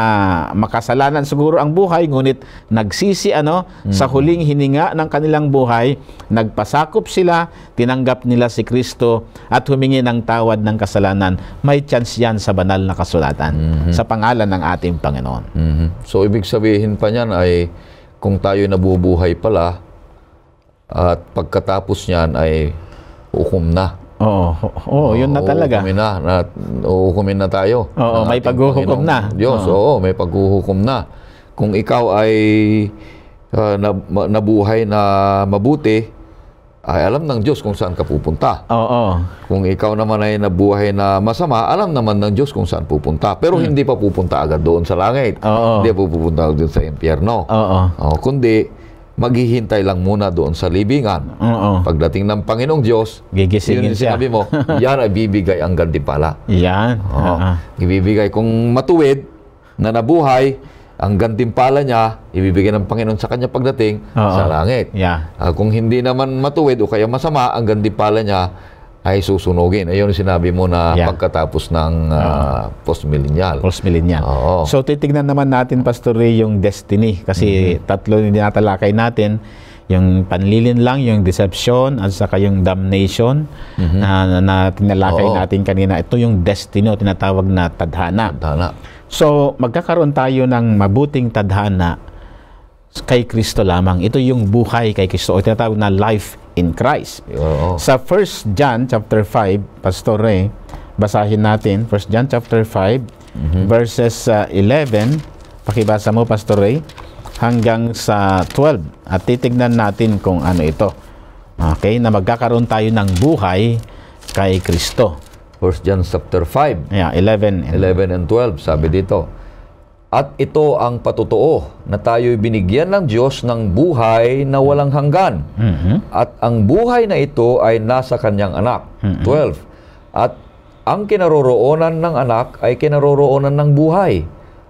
makasalanan siguro ang buhay ngunit nagsisi ano mm-hmm. sa mm. huling hininga ng kanilang buhay nagpasakop sila tinanggap nila si Kristo at humingi ng tawad ng kasalanan may chance yan sa banal na kasulatan mm-hmm. sa pangalan ng ating Panginoon mm-hmm. so ibig sabihin pa niyan ay kung tayo nabubuhay pala at pagkatapos niyan ay hukom na Oo, oo, yun na talaga. Uuhukumin na, na uuhukumin na tayo. Oo, may paghuhukom na. Diyos, oo, oo may paghuhukom na. Kung ikaw ay uh, nabuhay na mabuti, ay alam ng Diyos kung saan ka pupunta. Oo. Kung ikaw naman ay nabuhay na masama, alam naman ng Diyos kung saan pupunta. Pero hmm. hindi pa pupunta agad doon sa langit. Oo. Hindi pa pupunta doon sa impyerno. Oo. O, kundi, maghihintay lang muna doon sa libingan. Uh-oh. Pagdating ng Panginoong Diyos, Gigisingin yun siya. sinabi mo, yan ay bibigay ang gantimpala. Yan. Oo. Uh-huh. Ibibigay kung matuwid na nabuhay, ang gantimpala niya, ibibigay ng Panginoon sa kanya pagdating Uh-oh. sa langit. Yeah. Uh, kung hindi naman matuwid o kaya masama, ang gantimpala niya, ay susunugin. Ayun sinabi mo na yeah. pagkatapos ng uh, post-millennial. Post-millennial. So titignan naman natin, Pastor Ray, yung destiny. Kasi mm-hmm. tatlo na dinatalakay natin yung panlilin lang, yung deception, at saka yung damnation mm-hmm. na, na tinalakay Oo. natin kanina. Ito yung destiny o tinatawag na tadhana. tadhana. So, magkakaroon tayo ng mabuting tadhana kay Kristo lamang. Ito yung buhay kay Kristo o tinatawag na life in Christ. Oo. Sa 1 John chapter 5, Pastor Ray, basahin natin 1 John chapter 5 mm-hmm. verses uh, 11, pakibasa mo Pastor Ray, hanggang sa 12 at titignan natin kung ano ito. Okay, na magkakaroon tayo ng buhay kay Kristo. 1 John chapter 5. Yeah, 11 and 11 and 12 sabi yeah. dito. At ito ang patutuo na tayo'y binigyan ng Diyos ng buhay na walang hanggan. Mm-hmm. At ang buhay na ito ay nasa kanyang anak. Mm-hmm. 12. At ang kinaroroonan ng anak ay kinaroroonan ng buhay.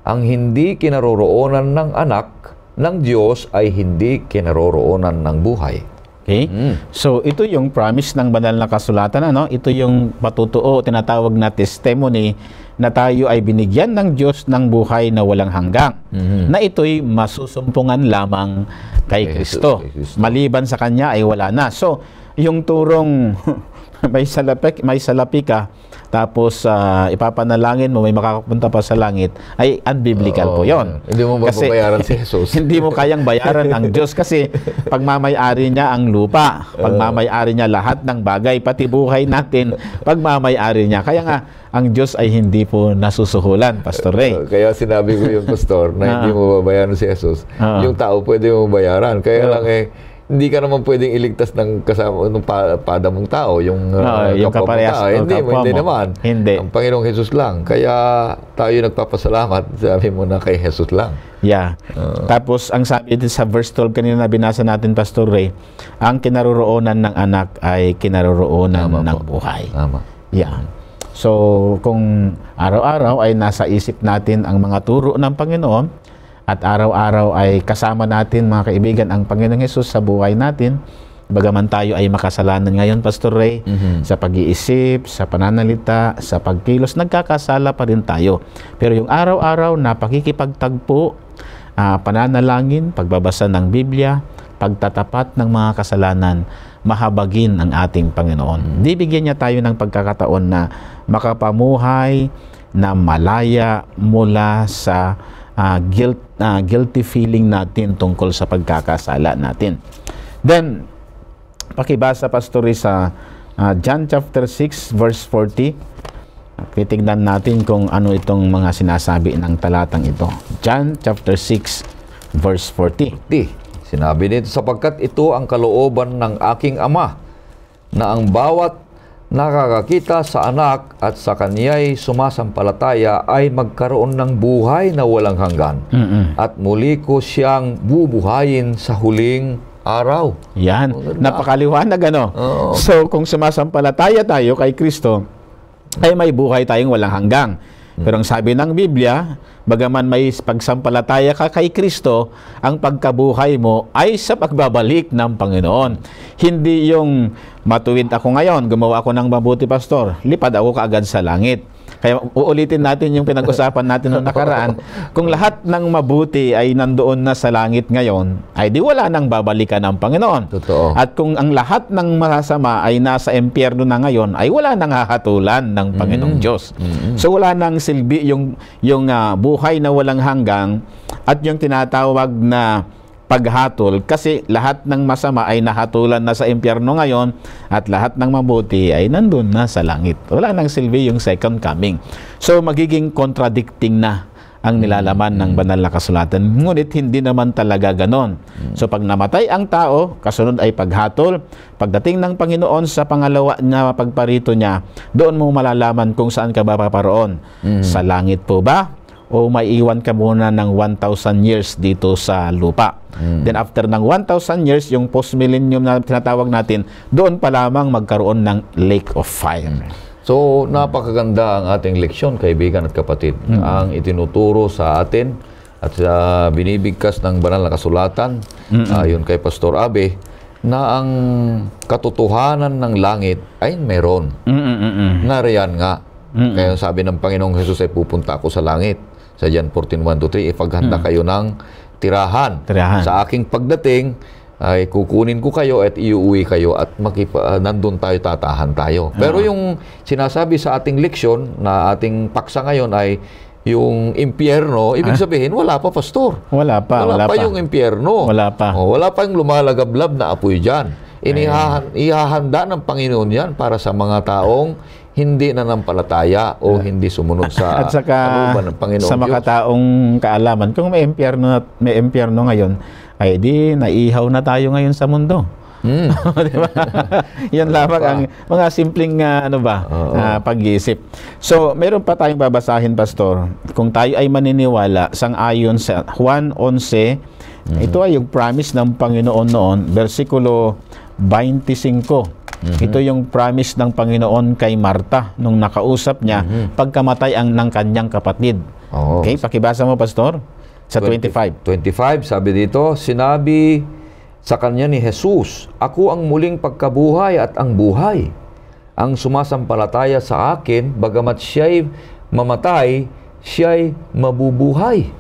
Ang hindi kinaroroonan ng anak ng Diyos ay hindi kinaroroonan ng buhay. Okay? Mm. So ito yung promise ng banal na kasulatan ano, ito yung patutuo tinatawag na testimony na tayo ay binigyan ng Diyos ng buhay na walang hanggang, mm-hmm. na ito'y masusumpungan lamang kay Kristo. Maliban sa Kanya ay wala na. So, yung turong may, salapik, may salapika, tapos uh, ipapanalangin mo may makakapunta pa sa langit ay unbiblical Oo, po yon. Hindi mo mababayaran si Jesus. hindi mo kayang bayaran ang Diyos kasi pagmamay-ari niya ang lupa, pagmamay-ari niya lahat ng bagay, pati buhay natin, pagmamay-ari niya. Kaya nga ang Diyos ay hindi po nasusuhulan, Pastor Ray. Kaya sinabi ko yung pastor na ah. hindi mo babayaran si Jesus. Uh-huh. Yung tao pwede mo bayaran. Kaya lang eh hindi ka naman pwedeng iligtas ng kasama ng pa, pada mong tao, yung, uh, uh yung kaparehas tao. Hindi, mo, hindi naman. Hindi. Ang Panginoong Jesus lang. Kaya tayo nagpapasalamat, sabi mo na kay Jesus lang. Yeah. Uh, Tapos ang sabi din sa verse 12 kanina na binasa natin Pastor Ray, ang kinaroroonan ng anak ay kinaroroonan ng po. buhay. Tama. Yeah. So kung araw-araw ay nasa isip natin ang mga turo ng Panginoon, at araw-araw ay kasama natin mga kaibigan ang Panginoong Hesus sa buhay natin. Bagaman tayo ay makasalanan ngayon, Pastor Ray, mm-hmm. sa pag-iisip, sa pananalita, sa pagkilos, nagkakasala pa rin tayo. Pero yung araw-araw na pakikipagtagpo, uh, pananalangin, pagbabasa ng Biblia, pagtatapat ng mga kasalanan, mahabagin ang ating Panginoon. Mm-hmm. Di bigyan niya tayo ng pagkakataon na makapamuhay, na malaya mula sa uh, guilt, uh, guilty feeling natin tungkol sa pagkakasala natin. Then, pakibasa pastori sa uh, ah, John chapter 6 verse 40. Titignan natin kung ano itong mga sinasabi ng talatang ito. John chapter 6 verse 40. Di, sinabi nito sapagkat ito ang kalooban ng aking ama na ang bawat nakakakita sa anak at sa kaniya'y sumasampalataya ay magkaroon ng buhay na walang hanggan. Mm-mm. At muli ko siyang bubuhayin sa huling araw. Yan. Napakaliwanag ano. Oh. So kung sumasampalataya tayo kay Kristo, ay may buhay tayong walang hanggang. Hmm. Pero ang sabi ng Biblia, Bagaman may pagsampalataya ka kay Kristo, ang pagkabuhay mo ay sa pagbabalik ng Panginoon. Hindi yung matuwid ako ngayon, gumawa ako ng mabuti pastor, lipad ako kaagad sa langit kaya uulitin natin yung pinag-usapan natin noong nakaraan. Kung lahat ng mabuti ay nandoon na sa langit ngayon, ay di wala nang babalikan ng Panginoon. Totoo. At kung ang lahat ng masasama ay nasa impyerno na ngayon, ay wala nang hahatulan ng Panginoong mm. Diyos. Mm-hmm. So wala nang silbi yung yung uh, buhay na walang hanggang at yung tinatawag na paghatol kasi lahat ng masama ay nahatulan na sa impyerno ngayon at lahat ng mabuti ay nandun na sa langit. Wala nang silbi yung second coming. So magiging contradicting na ang nilalaman ng banal na kasulatan. Ngunit hindi naman talaga ganon. So pag namatay ang tao, kasunod ay paghatol. Pagdating ng Panginoon sa pangalawa na pagparito niya, doon mo malalaman kung saan ka ba paparoon. Mm. Sa langit po ba? o maiiwan ka muna ng 1,000 years dito sa lupa. Mm. Then after ng 1,000 years, yung post-millennium na tinatawag natin, doon pa lamang magkaroon ng lake of fire. So, napakaganda ang ating leksyon, kaibigan at kapatid. Mm. Ang itinuturo sa atin at sa ah, binibigkas ng banal na kasulatan, mm-hmm. ayon uh, kay Pastor Abe, na ang katotohanan ng langit ay meron. Mm-mm-mm. Hmm, Nariyan nga. Mm-mm. Hmm. Kaya sabi ng Panginoong Hesus ay pupunta ako sa langit sa John 141 ipaghanda hmm. kayo ng tirahan. tirahan. Sa aking pagdating, ay kukunin ko kayo at iuwi kayo at makipa, uh, nandun tayo, tatahan tayo. Uh-huh. Pero yung sinasabi sa ating leksyon na ating paksa ngayon ay yung impyerno, ibig ah? sabihin, wala pa, pastor. Wala pa. Wala, wala pa, pa yung impyerno. Wala pa. O, oh, wala pa yung lumalagablab na apoy dyan. inihahanda ng Panginoon yan para sa mga taong hindi nananampalataya o hindi sumunod sa at saka, kanuban ng Panginoon sa makataong kaalaman. Kung may impyerno, may impyerno ngayon, ay di naihaw na tayo ngayon sa mundo. Mm. di ba? Yan lamang ang mga simpleng uh, ano ba, uh, pag-iisip. So, meron pa tayong babasahin, Pastor. Kung tayo ay maniniwala, sang-ayon sa Juan 11, mm. ito ay yung promise ng Panginoon noon, versikulo 25 hmm Ito yung promise ng Panginoon kay Marta nung nakausap niya mm-hmm. pagkamatay ang ng kanyang kapatid. Oo. Okay, pakibasa mo pastor sa 25. 25 sabi dito, sinabi sa kanya ni Jesus, ako ang muling pagkabuhay at ang buhay. Ang sumasampalataya sa akin, bagamat siya'y mamatay, siya'y mabubuhay.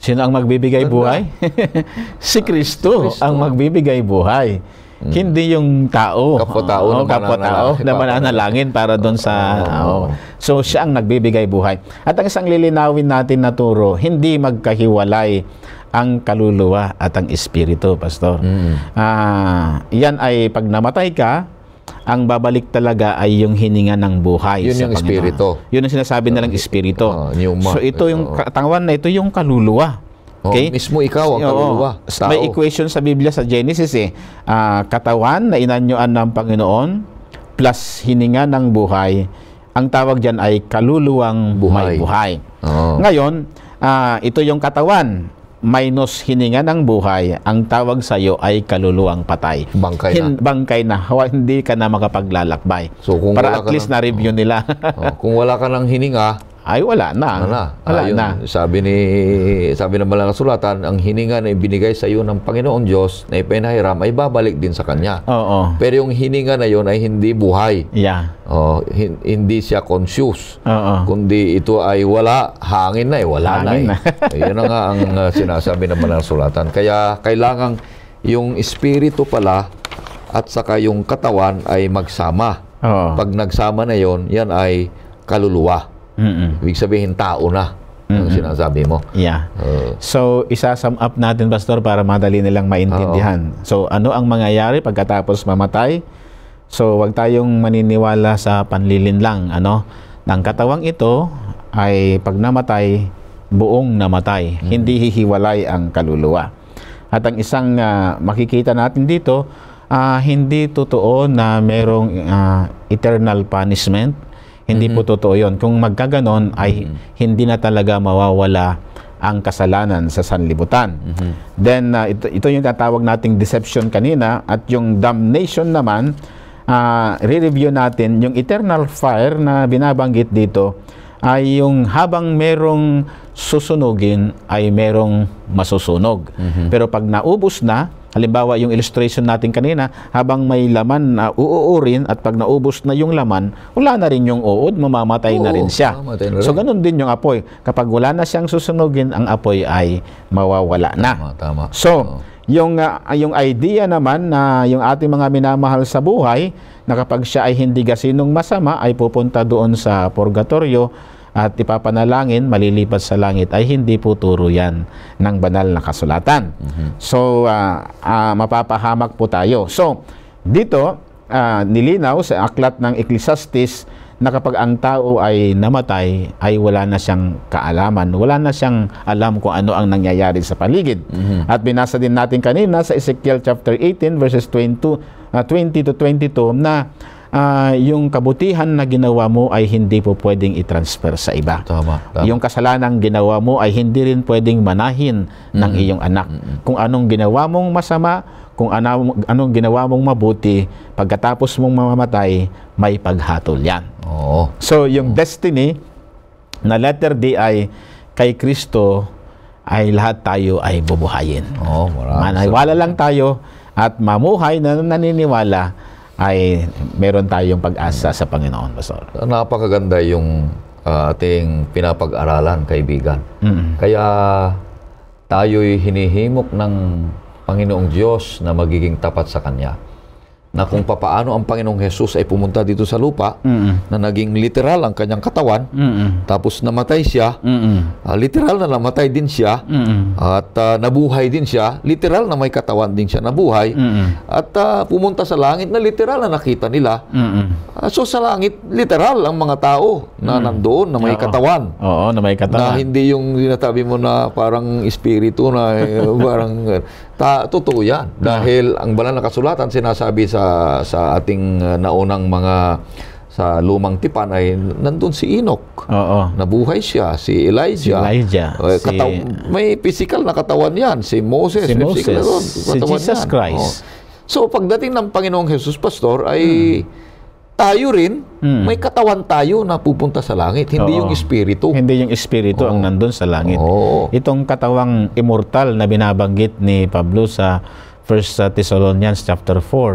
Sino ang magbibigay buhay? si Kristo ang magbibigay buhay. Mm. Hindi yung tao. Kapwa-tao oh, na, kapwa-tao na mananalangin para doon sa... Oh. oh. So, siya ang nagbibigay buhay. At ang isang lilinawin natin na turo, hindi magkahiwalay ang kaluluwa at ang espiritu, Pastor. Mm. Ah, yan ay pag namatay ka, ang babalik talaga ay yung hininga ng buhay. Yun sa yung Panginoon. Yun ang sinasabi uh, nilang espiritu. Uh, so, ito yung, katawan na ito yung kaluluwa. Oh, okay? Oh, mismo ikaw ang kaluluwa. Tao. May equation sa Biblia sa Genesis eh. Uh, katawan na inanyuan ng Panginoon plus hininga ng buhay. Ang tawag diyan ay kaluluwang buhay. May buhay. Oh. Ngayon, uh, ito yung katawan minus hininga ng buhay, ang tawag sa iyo ay kaluluwang patay. Bangkay na. Hin, bangkay na. Hindi ka na makapaglalakbay. So, kung Para at least na-review oh, nila. oh, kung wala ka ng hininga, ay wala na. Wala na. Wala Ayun, na. Sabi ni sabi ng malalang sulatan, ang hininga na ibinigay sa iyo ng Panginoon Diyos na ipinahiram ay babalik din sa kanya. Oo. Pero yung hininga na yon ay hindi buhay. Yeah. Oh, hin, hindi siya conscious. Oo. Kundi ito ay wala, hangin na eh, wala hangin eh. na. Eh. na. nga ang uh, sinasabi ng malalang sulatan. Kaya kailangan yung espiritu pala at saka yung katawan ay magsama. Oo. Pag nagsama na yon, yan ay kaluluwa. Mm-mm. Ibig sabihin, tao na. Mm-mm. Ang sinasabi mo. Yeah. Uh, so, isa-sum up natin, Pastor, para madali nilang maintindihan. Uh-oh. So, ano ang mangyayari pagkatapos mamatay? So, wag tayong maniniwala sa panlilin lang, ano? Ang katawang ito ay pag namatay, buong namatay. Mm-hmm. Hindi hihiwalay ang kaluluwa. At ang isang uh, makikita natin dito, uh, hindi totoo na merong uh, eternal punishment hindi mm-hmm. po totoo yun. Kung magkaganon ay mm-hmm. hindi na talaga mawawala ang kasalanan sa sanlibutan. Mm-hmm. Then uh, ito, ito yung tatawag nating deception kanina at yung damnation naman uh, re-review natin yung eternal fire na binabanggit dito ay yung habang merong susunugin ay merong masusunog. Mm-hmm. Pero pag naubos na Halimbawa, yung illustration natin kanina, habang may laman na uuurin at pag naubos na yung laman, wala na rin yung uod, mamamatay Oo, na rin siya. Na rin. So, ganun din yung apoy. Kapag wala na siyang susunugin, ang apoy ay mawawala na. Tama, tama. So, Yung, uh, yung idea naman na yung ating mga minamahal sa buhay, na kapag siya ay hindi gasinong masama, ay pupunta doon sa purgatorio, at ipapanalangin malilipat sa langit ay hindi po turo yan ng banal na kasulatan. Mm-hmm. So, uh, uh, mapapahamak po tayo. So, dito, uh, nilinaw sa aklat ng Ecclesiastes na kapag ang tao ay namatay, ay wala na siyang kaalaman. Wala na siyang alam kung ano ang nangyayari sa paligid. Mm-hmm. At binasa din natin kanina sa Ezekiel chapter 18 verses 22, uh, 20 to 22 na uh, yung kabutihan na ginawa mo ay hindi po pwedeng i-transfer sa iba. Tama, tama. Yung kasalanang ginawa mo ay hindi rin pwedeng manahin mm-hmm. ng iyong anak. Mm-hmm. Kung anong ginawa mong masama, kung anong, anong ginawa mong mabuti, pagkatapos mong mamamatay, may paghatol yan. Oo. So, yung Oo. destiny na letter D ay kay Kristo ay lahat tayo ay bubuhayin. Oo, marami. Manaiwala lang tayo at mamuhay na naniniwala ay meron tayong pag-asa sa Panginoon, Pastor. Napakaganda yung uh, ating pinapag-aralan, kaibigan. Mm-hmm. Kaya tayo'y hinihimok ng Panginoong Diyos na magiging tapat sa Kanya na kung papaano ang Panginoong Hesus ay pumunta dito sa lupa mm-hmm. na naging literal ang kanyang katawan mm-hmm. tapos namatay siya mm-hmm. uh, literal na namatay din siya mm-hmm. at uh, nabuhay din siya literal na may katawan din siya nabuhay mm-hmm. at uh, pumunta sa langit na literal na nakita nila mm-hmm. uh, so sa langit literal ang mga tao na mm-hmm. nandoon na may Oo. katawan Oo, na may katawan na hindi yung dinatabi mo na parang espiritu na eh, parang Ta totoo yan. Ah. Dahil ang banal na kasulatan sinasabi sa, sa ating ah, naunang mga sa lumang tipan ay nandun si Enoch. Oo. Nabuhay siya. Si Elijah. Si Elijah. Uh, kataw- si... May physical na katawan yan. Si Moses. Si Moses. si Jesus yan. Christ. Oh. So pagdating ng Panginoong Jesus Pastor ay hmm tayo rin, hmm. may katawan tayo na pupunta sa langit, hindi Oo. yung espiritu. Hindi yung espiritu Oo. ang nandun sa langit. Oo. Itong katawang immortal na binabanggit ni Pablo sa 1 Thessalonians chapter 4 uh,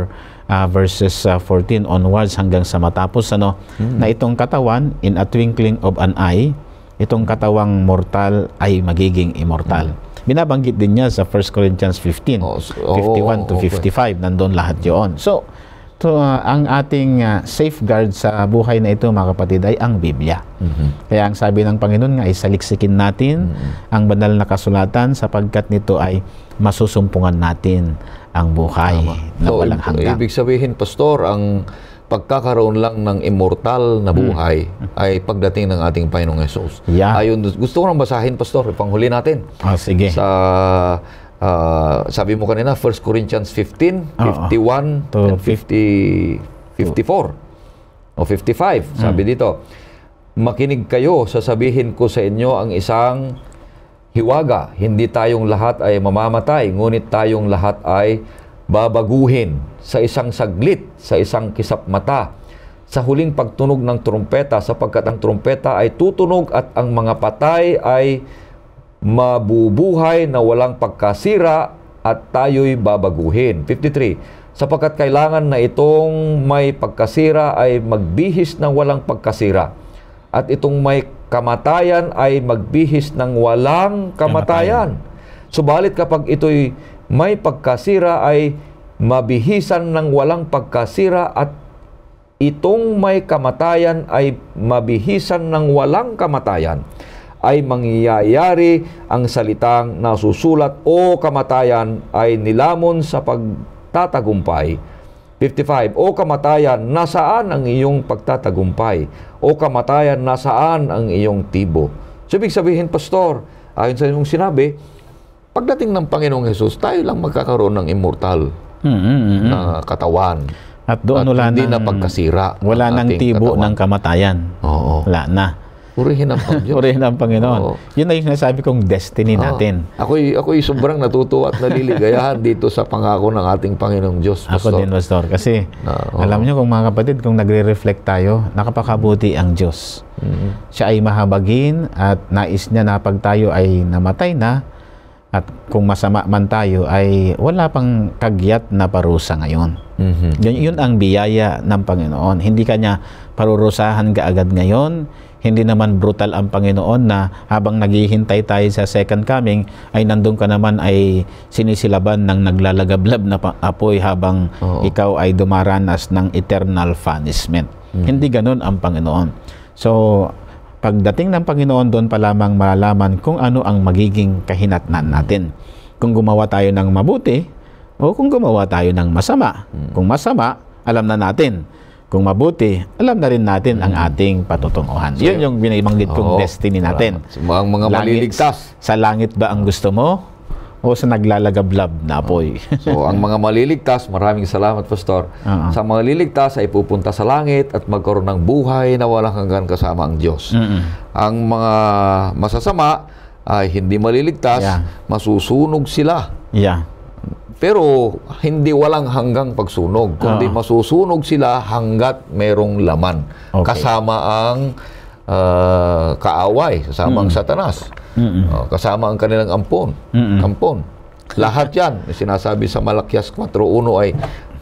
ah, verses uh, ah, 14 onwards hanggang sa matapos ano hmm. na itong katawan in a twinkling of an eye itong katawang mortal ay magiging immortal. Hmm. Binabanggit din niya sa 1 Corinthians 15, oh, so, 51 to okay. 55, nandoon lahat 'yon. So, to, uh, ah, ang ating uh, safeguard sa buhay na ito, mga kapatid, ay ang Biblia. Mm-hmm. Kaya ang sabi ng Panginoon nga ay saliksikin natin mm-hmm. ang banal na kasulatan sapagkat nito ay masusumpungan natin ang buhay Tama. na so, walang hanggang. Ibig sabihin, Pastor, ang pagkakaroon lang ng immortal na hmm. buhay hmm. ay pagdating ng ating Panginoong Yesus. Yeah. Ayun, gusto ko nang basahin, Pastor, panghuli natin. Ah, sige. Sa uh, sabi mo kanina, 1 Corinthians 15, uh, 51, to and 50, 54, o 55, sabi mm. dito, Makinig kayo, sasabihin ko sa inyo ang isang hiwaga. Hindi tayong lahat ay mamamatay, ngunit tayong lahat ay babaguhin sa isang saglit, sa isang kisap mata, sa huling pagtunog ng trumpeta, sapagkat ang trumpeta ay tutunog at ang mga patay ay mabubuhay na walang pagkasira at tayo'y babaguhin. 53. Sapagkat kailangan na itong may pagkasira ay magbihis ng walang pagkasira at itong may kamatayan ay magbihis ng walang kamatayan. kamatayan. Subalit kapag ito'y may pagkasira ay mabihisan ng walang pagkasira at itong may kamatayan ay mabihisan ng walang kamatayan ay mangyayari ang salitang nasusulat o kamatayan ay nilamon sa pagtatagumpay. 55. O kamatayan, nasaan ang iyong pagtatagumpay? O kamatayan, nasaan ang iyong tibo? So, ibig sabihin, Pastor, ayon sa inyong sinabi, pagdating ng Panginoong Hesus, tayo lang magkakaroon ng immortal mm-hmm. na katawan. At doon At wala hindi ng, na pagkasira. Wala ng tibo katawan. ng kamatayan. Oo. Wala na. Purihin ang Panginoon. Purihin ang Panginoon. Oo. Yun na yung sinasabi kong destiny Oo. natin. Ako'y, ako'y sobrang natutuwa at naliligayahan dito sa pangako ng ating Panginoong Diyos. Pastor. Ako din, Pastor. Kasi, Oo. alam niyo kung mga kapatid, kung nagre-reflect tayo, nakapakabuti ang Diyos. Mm-hmm. Siya ay mahabagin at nais niya na pag tayo ay namatay na, at kung masama man tayo ay wala pang kagyat na parusa ngayon. Mm-hmm. Yun, yun ang biyaya ng Panginoon. Hindi kanya parurusahan kaagad ngayon hindi naman brutal ang Panginoon na habang naghihintay tayo sa second coming ay nandun ka naman ay sinisilaban ng naglalagablab na apoy habang Oo. ikaw ay dumaranas ng eternal punishment. Mm. Hindi ganun ang Panginoon. So, pagdating ng Panginoon doon pa lamang malalaman kung ano ang magiging kahinatnan natin. Kung gumawa tayo ng mabuti o kung gumawa tayo ng masama. Mm. Kung masama, alam na natin kung mabuti, alam na rin natin ang hmm. ating patutunguhan. So, Yun yung binabanggit kong oo, destiny natin. So, ang mga langit, maliligtas. Sa langit ba ang gusto mo? O sa naglalagablab na apoy? so, ang mga maliligtas, maraming salamat, Pastor. Uh-huh. Sa mga maliligtas ay pupunta sa langit at magkaroon ng buhay na walang hanggan kasama ang Diyos. Uh-huh. Ang mga masasama ay hindi maliligtas, yeah. masusunog sila. Yeah. Pero hindi walang hanggang pagsunog, kundi uh masusunog sila hanggat merong laman. Okay. Kasama ang uh, kaaway, kasama mm. ang satanas, Mm-mm. uh, kasama ang kanilang ampon. Mm-mm. ampon. Lahat yan, sinasabi sa Malakias 4.1 ay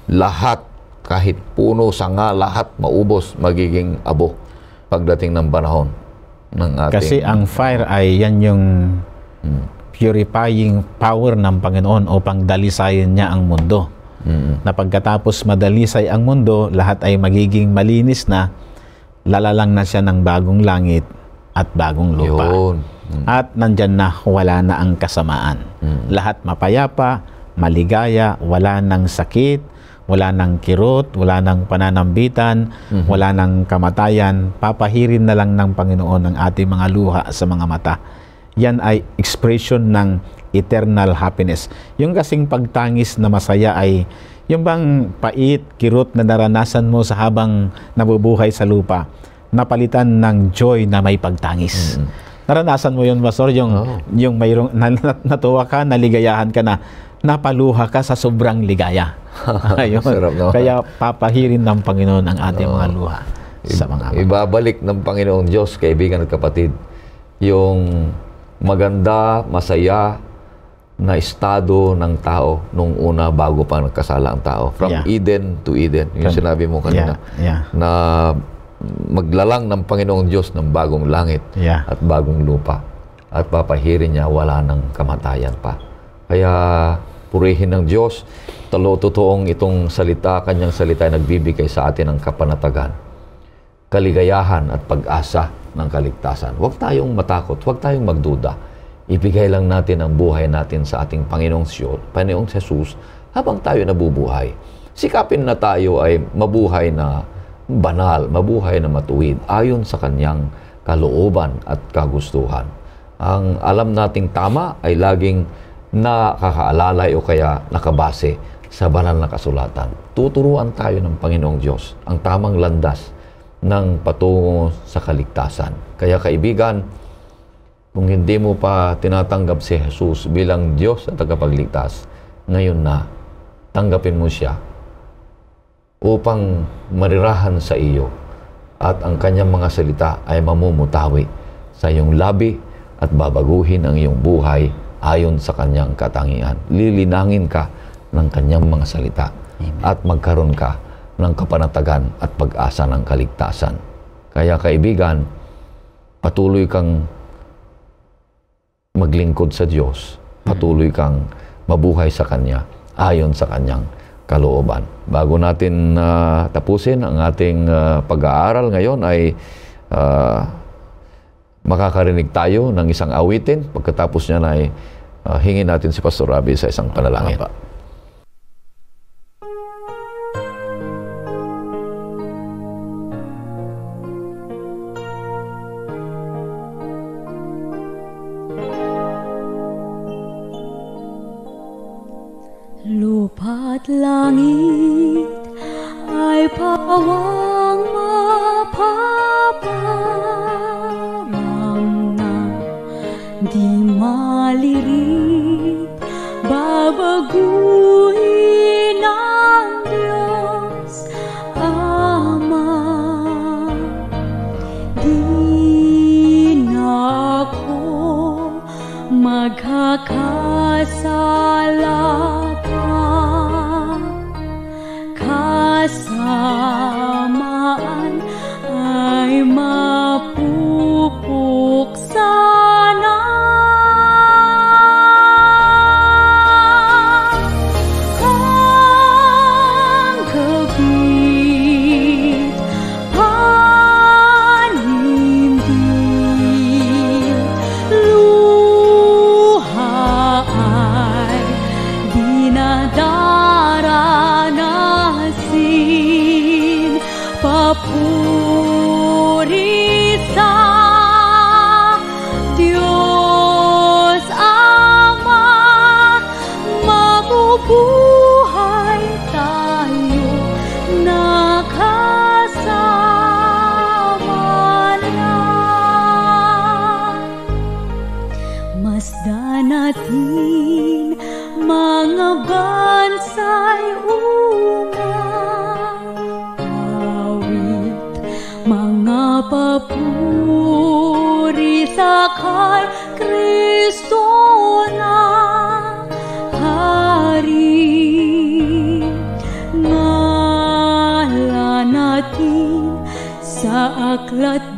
lahat, kahit puno, sanga, lahat maubos, magiging abo pagdating ng panahon ng ating... Kasi ang fire ay yan yung hmm purifying power ng Panginoon upang dalisayin niya ang mundo. Mm-hmm. Na pagkatapos madalisay ang mundo, lahat ay magiging malinis na, lalalang na siya ng bagong langit at bagong lupa. Yun. Mm-hmm. At nandyan na, wala na ang kasamaan. Mm-hmm. Lahat mapayapa, maligaya, wala ng sakit, wala ng kirot, wala ng pananambitan, mm-hmm. wala ng kamatayan, papahirin na lang ng Panginoon ang ating mga luha sa mga mata yan ay expression ng eternal happiness. Yung kasing pagtangis na masaya ay yung bang pait, kirot na naranasan mo sa habang nabubuhay sa lupa, napalitan ng joy na may pagtangis. mm Naranasan mo yun, Pastor, yung, oh. yung mayroong, natuwa ka, naligayahan ka na, napaluha ka sa sobrang ligaya. Ayun. Sarap, no? Kaya papahirin ng Panginoon ang ating no. mga luha sa mga Ibabalik ng Panginoon Diyos, kaibigan at kapatid, yung maganda, masaya na estado ng tao nung una bago pa nagkasala ang tao. From yeah. Eden to Eden. Yung From, sinabi mo kanina. Yeah. Yeah. Na maglalang ng Panginoong Diyos ng bagong langit yeah. at bagong lupa. At papahirin niya, wala ng kamatayan pa. Kaya purihin ng Diyos. Talo, totoong itong salita, kanyang salita ay nagbibigay sa atin ng kapanatagan kaligayahan at pag-asa ng kaligtasan. Huwag tayong matakot, huwag tayong magduda. Ibigay lang natin ang buhay natin sa ating Panginoong Siyot, Panginoong Jesus, habang tayo nabubuhay. Sikapin na tayo ay mabuhay na banal, mabuhay na matuwid, ayon sa kanyang kalooban at kagustuhan. Ang alam nating tama ay laging nakakaalalay o kaya nakabase sa banal na kasulatan. Tuturuan tayo ng Panginoong Diyos ang tamang landas ng patungo sa kaligtasan. Kaya kaibigan, kung hindi mo pa tinatanggap si Jesus bilang Diyos at tagapagligtas, ngayon na tanggapin mo siya upang marirahan sa iyo at ang kanyang mga salita ay mamumutawi sa iyong labi at babaguhin ang iyong buhay ayon sa kanyang katangian. Lilinangin ka ng kanyang mga salita Amen. at magkaroon ka ng kapanatagan at pag-asa ng kaligtasan. Kaya kaibigan, patuloy kang maglingkod sa Diyos, patuloy mm-hmm. kang mabuhay sa Kanya, ayon sa Kanyang kalooban. Bago natin uh, tapusin ang ating uh, pag-aaral ngayon ay uh, makakarinig tayo ng isang awitin. Pagkatapos niya ay uh, hingin natin si Pastor Robbie sa isang panalangin. Apa. puriça. مرة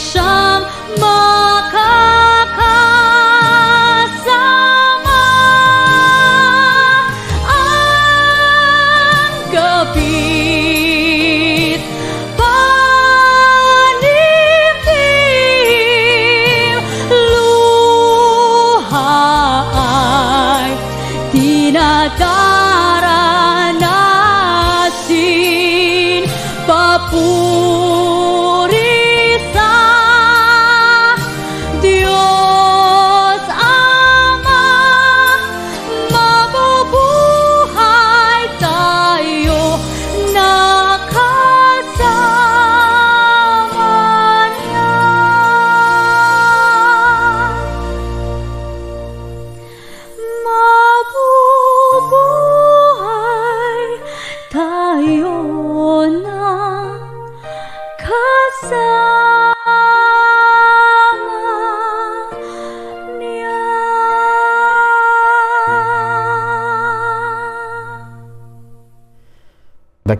伤。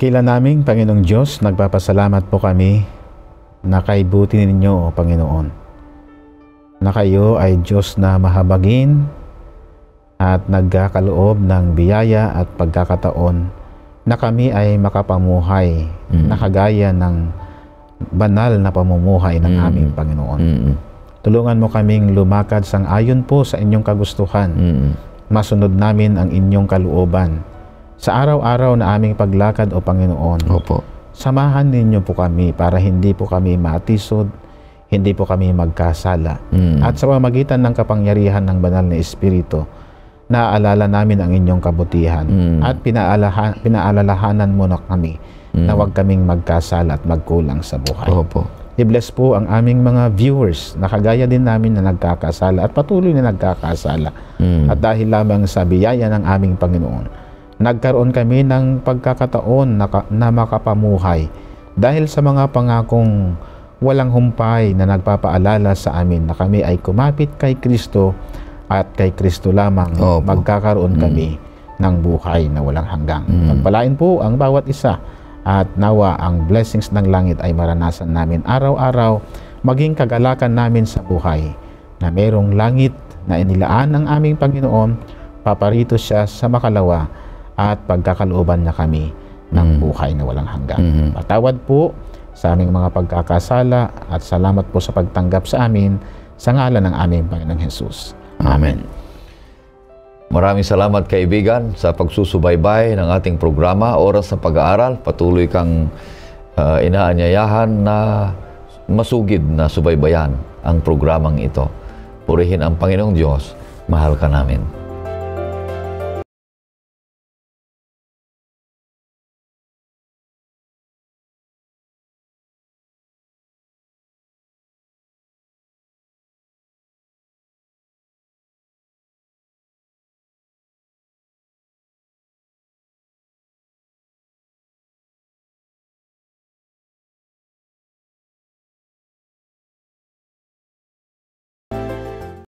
Dakila naming Panginoong Diyos, nagpapasalamat po kami na kay buti ninyo, O Panginoon, na kayo ay Diyos na mahabagin at nagkakaloob ng biyaya at pagkakataon na kami ay makapamuhay mm na kagaya ng banal na pamumuhay ng mm aming Panginoon. mm Tulungan mo kaming lumakad sang ayon po sa inyong kagustuhan. mm Masunod namin ang inyong kalooban sa araw-araw na aming paglakad o Panginoon. Opo. Samahan ninyo po kami para hindi po kami matisod, hindi po kami magkasala. Mm. At sa pamagitan ng kapangyarihan ng banal na Espiritu, naaalala namin ang inyong kabutihan mm. at pinaalahan, pinaalalahanan mo na kami mm. na huwag kaming magkasala at magkulang sa buhay. Opo. I-bless po ang aming mga viewers na kagaya din namin na nagkakasala at patuloy na nagkakasala. Mm. At dahil lamang sa biyaya ng aming Panginoon, nagkaroon kami ng pagkakataon na, na makapamuhay dahil sa mga pangakong walang humpay na nagpapaalala sa amin na kami ay kumapit kay Kristo at kay Kristo lamang Opo. magkakaroon kami mm. ng buhay na walang hanggang. Mm. Pagpalain po ang bawat isa at nawa ang blessings ng langit ay maranasan namin araw-araw maging kagalakan namin sa buhay na merong langit na inilaan ng aming Panginoon, paparito siya sa makalawa at pagkakalooban niya kami ng mm-hmm. buhay na walang hanggan. Mm-hmm. Patawad po sa aming mga pagkakasala at salamat po sa pagtanggap sa amin sa ngalan ng aming Panginoong Hesus. Amen. Amen. Maraming salamat kaibigan sa pagsusubaybay ng ating programa, oras ng pag-aaral. Patuloy kang uh, inaanyayahan na masugid na subaybayan ang programang ito. Purihin ang Panginoong Diyos, mahal ka namin.